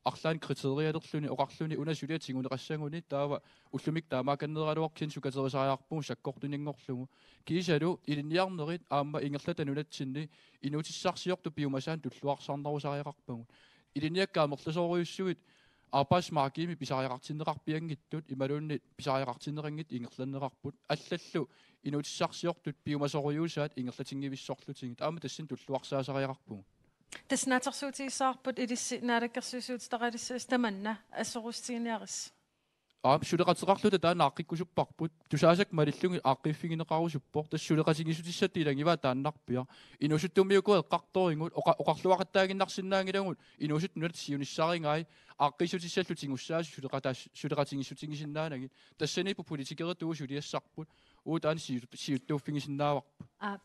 арлаан критериалерлүни оқарлүни унасулиа тигунеқассангуни таава уллумик таамааканнераалуаркин сукатерисариарпуу саккортунингорлугу киисалу илинниарнерит аама ингерлата нунатсинни инутиссарсиорту пиумасаан туллуарсаарнарусариақарпагу илинниаккаамерлусоориуссуит арпас маакими писариақартиннеқарпиангиттут ималууннит писариақартиннерангит ингерланнеқарпут аллаллу инутиссарсиортут пиумасориусаат ингерлатингивиссорлутингит аама тассин туллуарсаасариақарпагу Das netter so die Sache, aber die sind netter so so da das ist der Mann, also Rustin Jahres. Ah, schu der ganze Rachlute da nach ich gut pack, but du sagst ich mal die Lunge aktiv in raus support, das schu der ganze nicht so die dann gibt dann nach Bier. Ino schu du mir gut kack da ingut, o kack so hat da nach sind dann gut. Ino schu nur sie und sag ich ei, aktiv so die Schlüssel zu sagen, schu der ganze schu der ganze nicht so sind dann gibt. Das sind nicht Politiker, du schu die sagt, und dann sie sie du fing ich nach. Ah.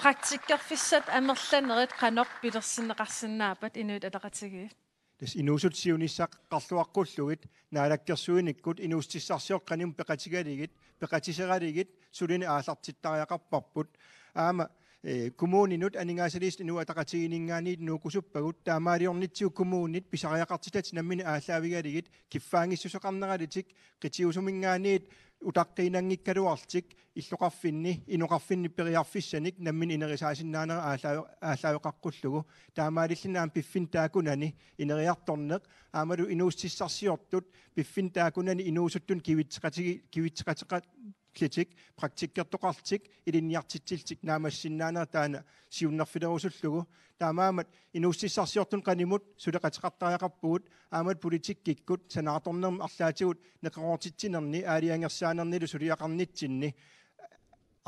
Praktikerfisset amerlanerit qanor pilersinneqarsinnaapat inuit alaqatigiit. Тэс инуусут сиунissaq qарлуаққуллугит наалаккерсуиниккут инууссиссарсиоқ қаниум пеқатигалигит пеқатисералигит сулини аалартиттариақарпарпут аама kommuninut eh, aningaasilist inu atakatiiningaanit nu kusuppagut taamaariornitsiu kommunit pisariaqartitat nammini aallaavigaligit kiffaangissusoqarnaralitik qitiusumingaanit utaqqiinanngikkaluartik illuqarfinni inuqarfinni periarfissanik nammini inerisaasinnaanera aallaavioqaqqullugu taamaalillinaan piffintaakunani inerijartorneq aamalu inuussissarsiortut piffintaakunani inuusuttun kivitsiqatigi kivitsiqatiqa kitik praktikkertoqartik ilinniartitsiltik naamassinnaaner taana siunnerfilerussullugu таамаамат инууссиссарсиортун канимут сулеқатиқартариақарпугут аамат политиккиккут санааторнерми арлаатигут неқеқортитсинерни аалиангерсаанернилу сулиақарнитсинни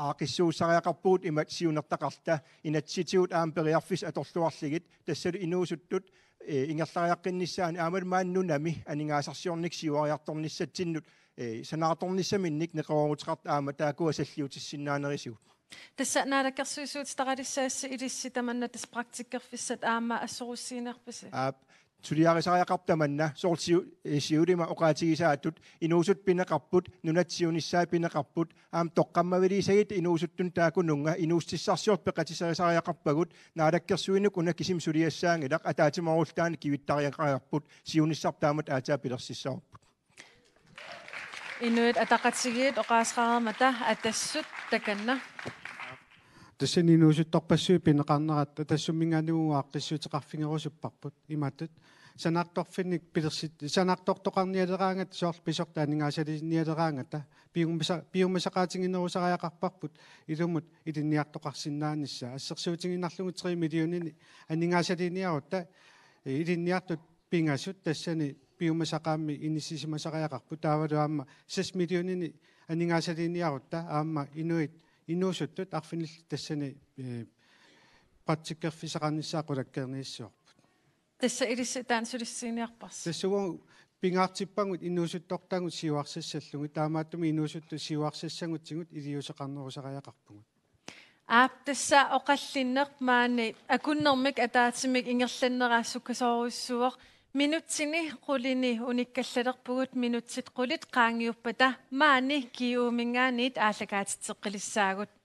аақиссуусариақарпугут имат сиунертақарта инатситигут аам периарфис аторлуарлигит тассалу инуусуттут э, ингерлариаққиннссаани аамат мааннунами анингаасарсиорник сиуариарторниссатсиннут э санааторнissami никнеқаруутиқарт аама таакуасаллиутиссиннаанерисуг tässä naalakkersuisuutitaqalissaassa ilissi tamanna tas praktikkerfissat aama assorussiinerpisi ап тулиарисариақартаманна соорсиу сиулима оқаатигисаатут инуусут пинеқарпут нунатсиуниссаа пинеқарпут аам тоққаммавилисагит инуусуттун таакунунга инууссиссарсиорт пеқатисарисариақарпагут наалаккерсуинук уна кисим сулиассаангилақ атаатимаруллаани кивиттариақариарпут сиунissartaамат аатаа пилерсиссаарпут Inuit ataqatsigit oqaasqaramata atassut takanna. Tassin inuusut torpassu pinneqarnerat tassumminganugu aqqissuuteqarfigerusupparput imatut. Sanaqtorfinnik pilersit sanaqtortoqarnialeraangat soor pisort aningaasalinialeraangata piungumisa piungumisaqaatinginerusariaqarparput ilumut ilinniartoqarsinnaanissa assersuutinginnarlugu 3 millionini aningaasalinialerutta ilinniartut pingasut tassani пиумасақаамми инисисимасариақарпу таавалуаама сас миллионини анингаасалиниарутта аама инуит инуусуттут арфинилл тассани э, патсиккерфисақарниссаақулаккерниссуарпут тасса илисса таансулиссиниарпарс тассугу пингаартиппангут инуусуттортангут сиуарсассаллугу таамааттуми инуусутту сиуарсассангутсигут илиусеқарнерусариақарпугут аап тасса оқаллиннер маани акуннэрмик атаатимик ингерланнераасуккасооруссуоқ минутсини qulini униккаллалерпугут минутсит qulит qaangiuppata маани киуумингаанит аалакаатитсеққилиссаагут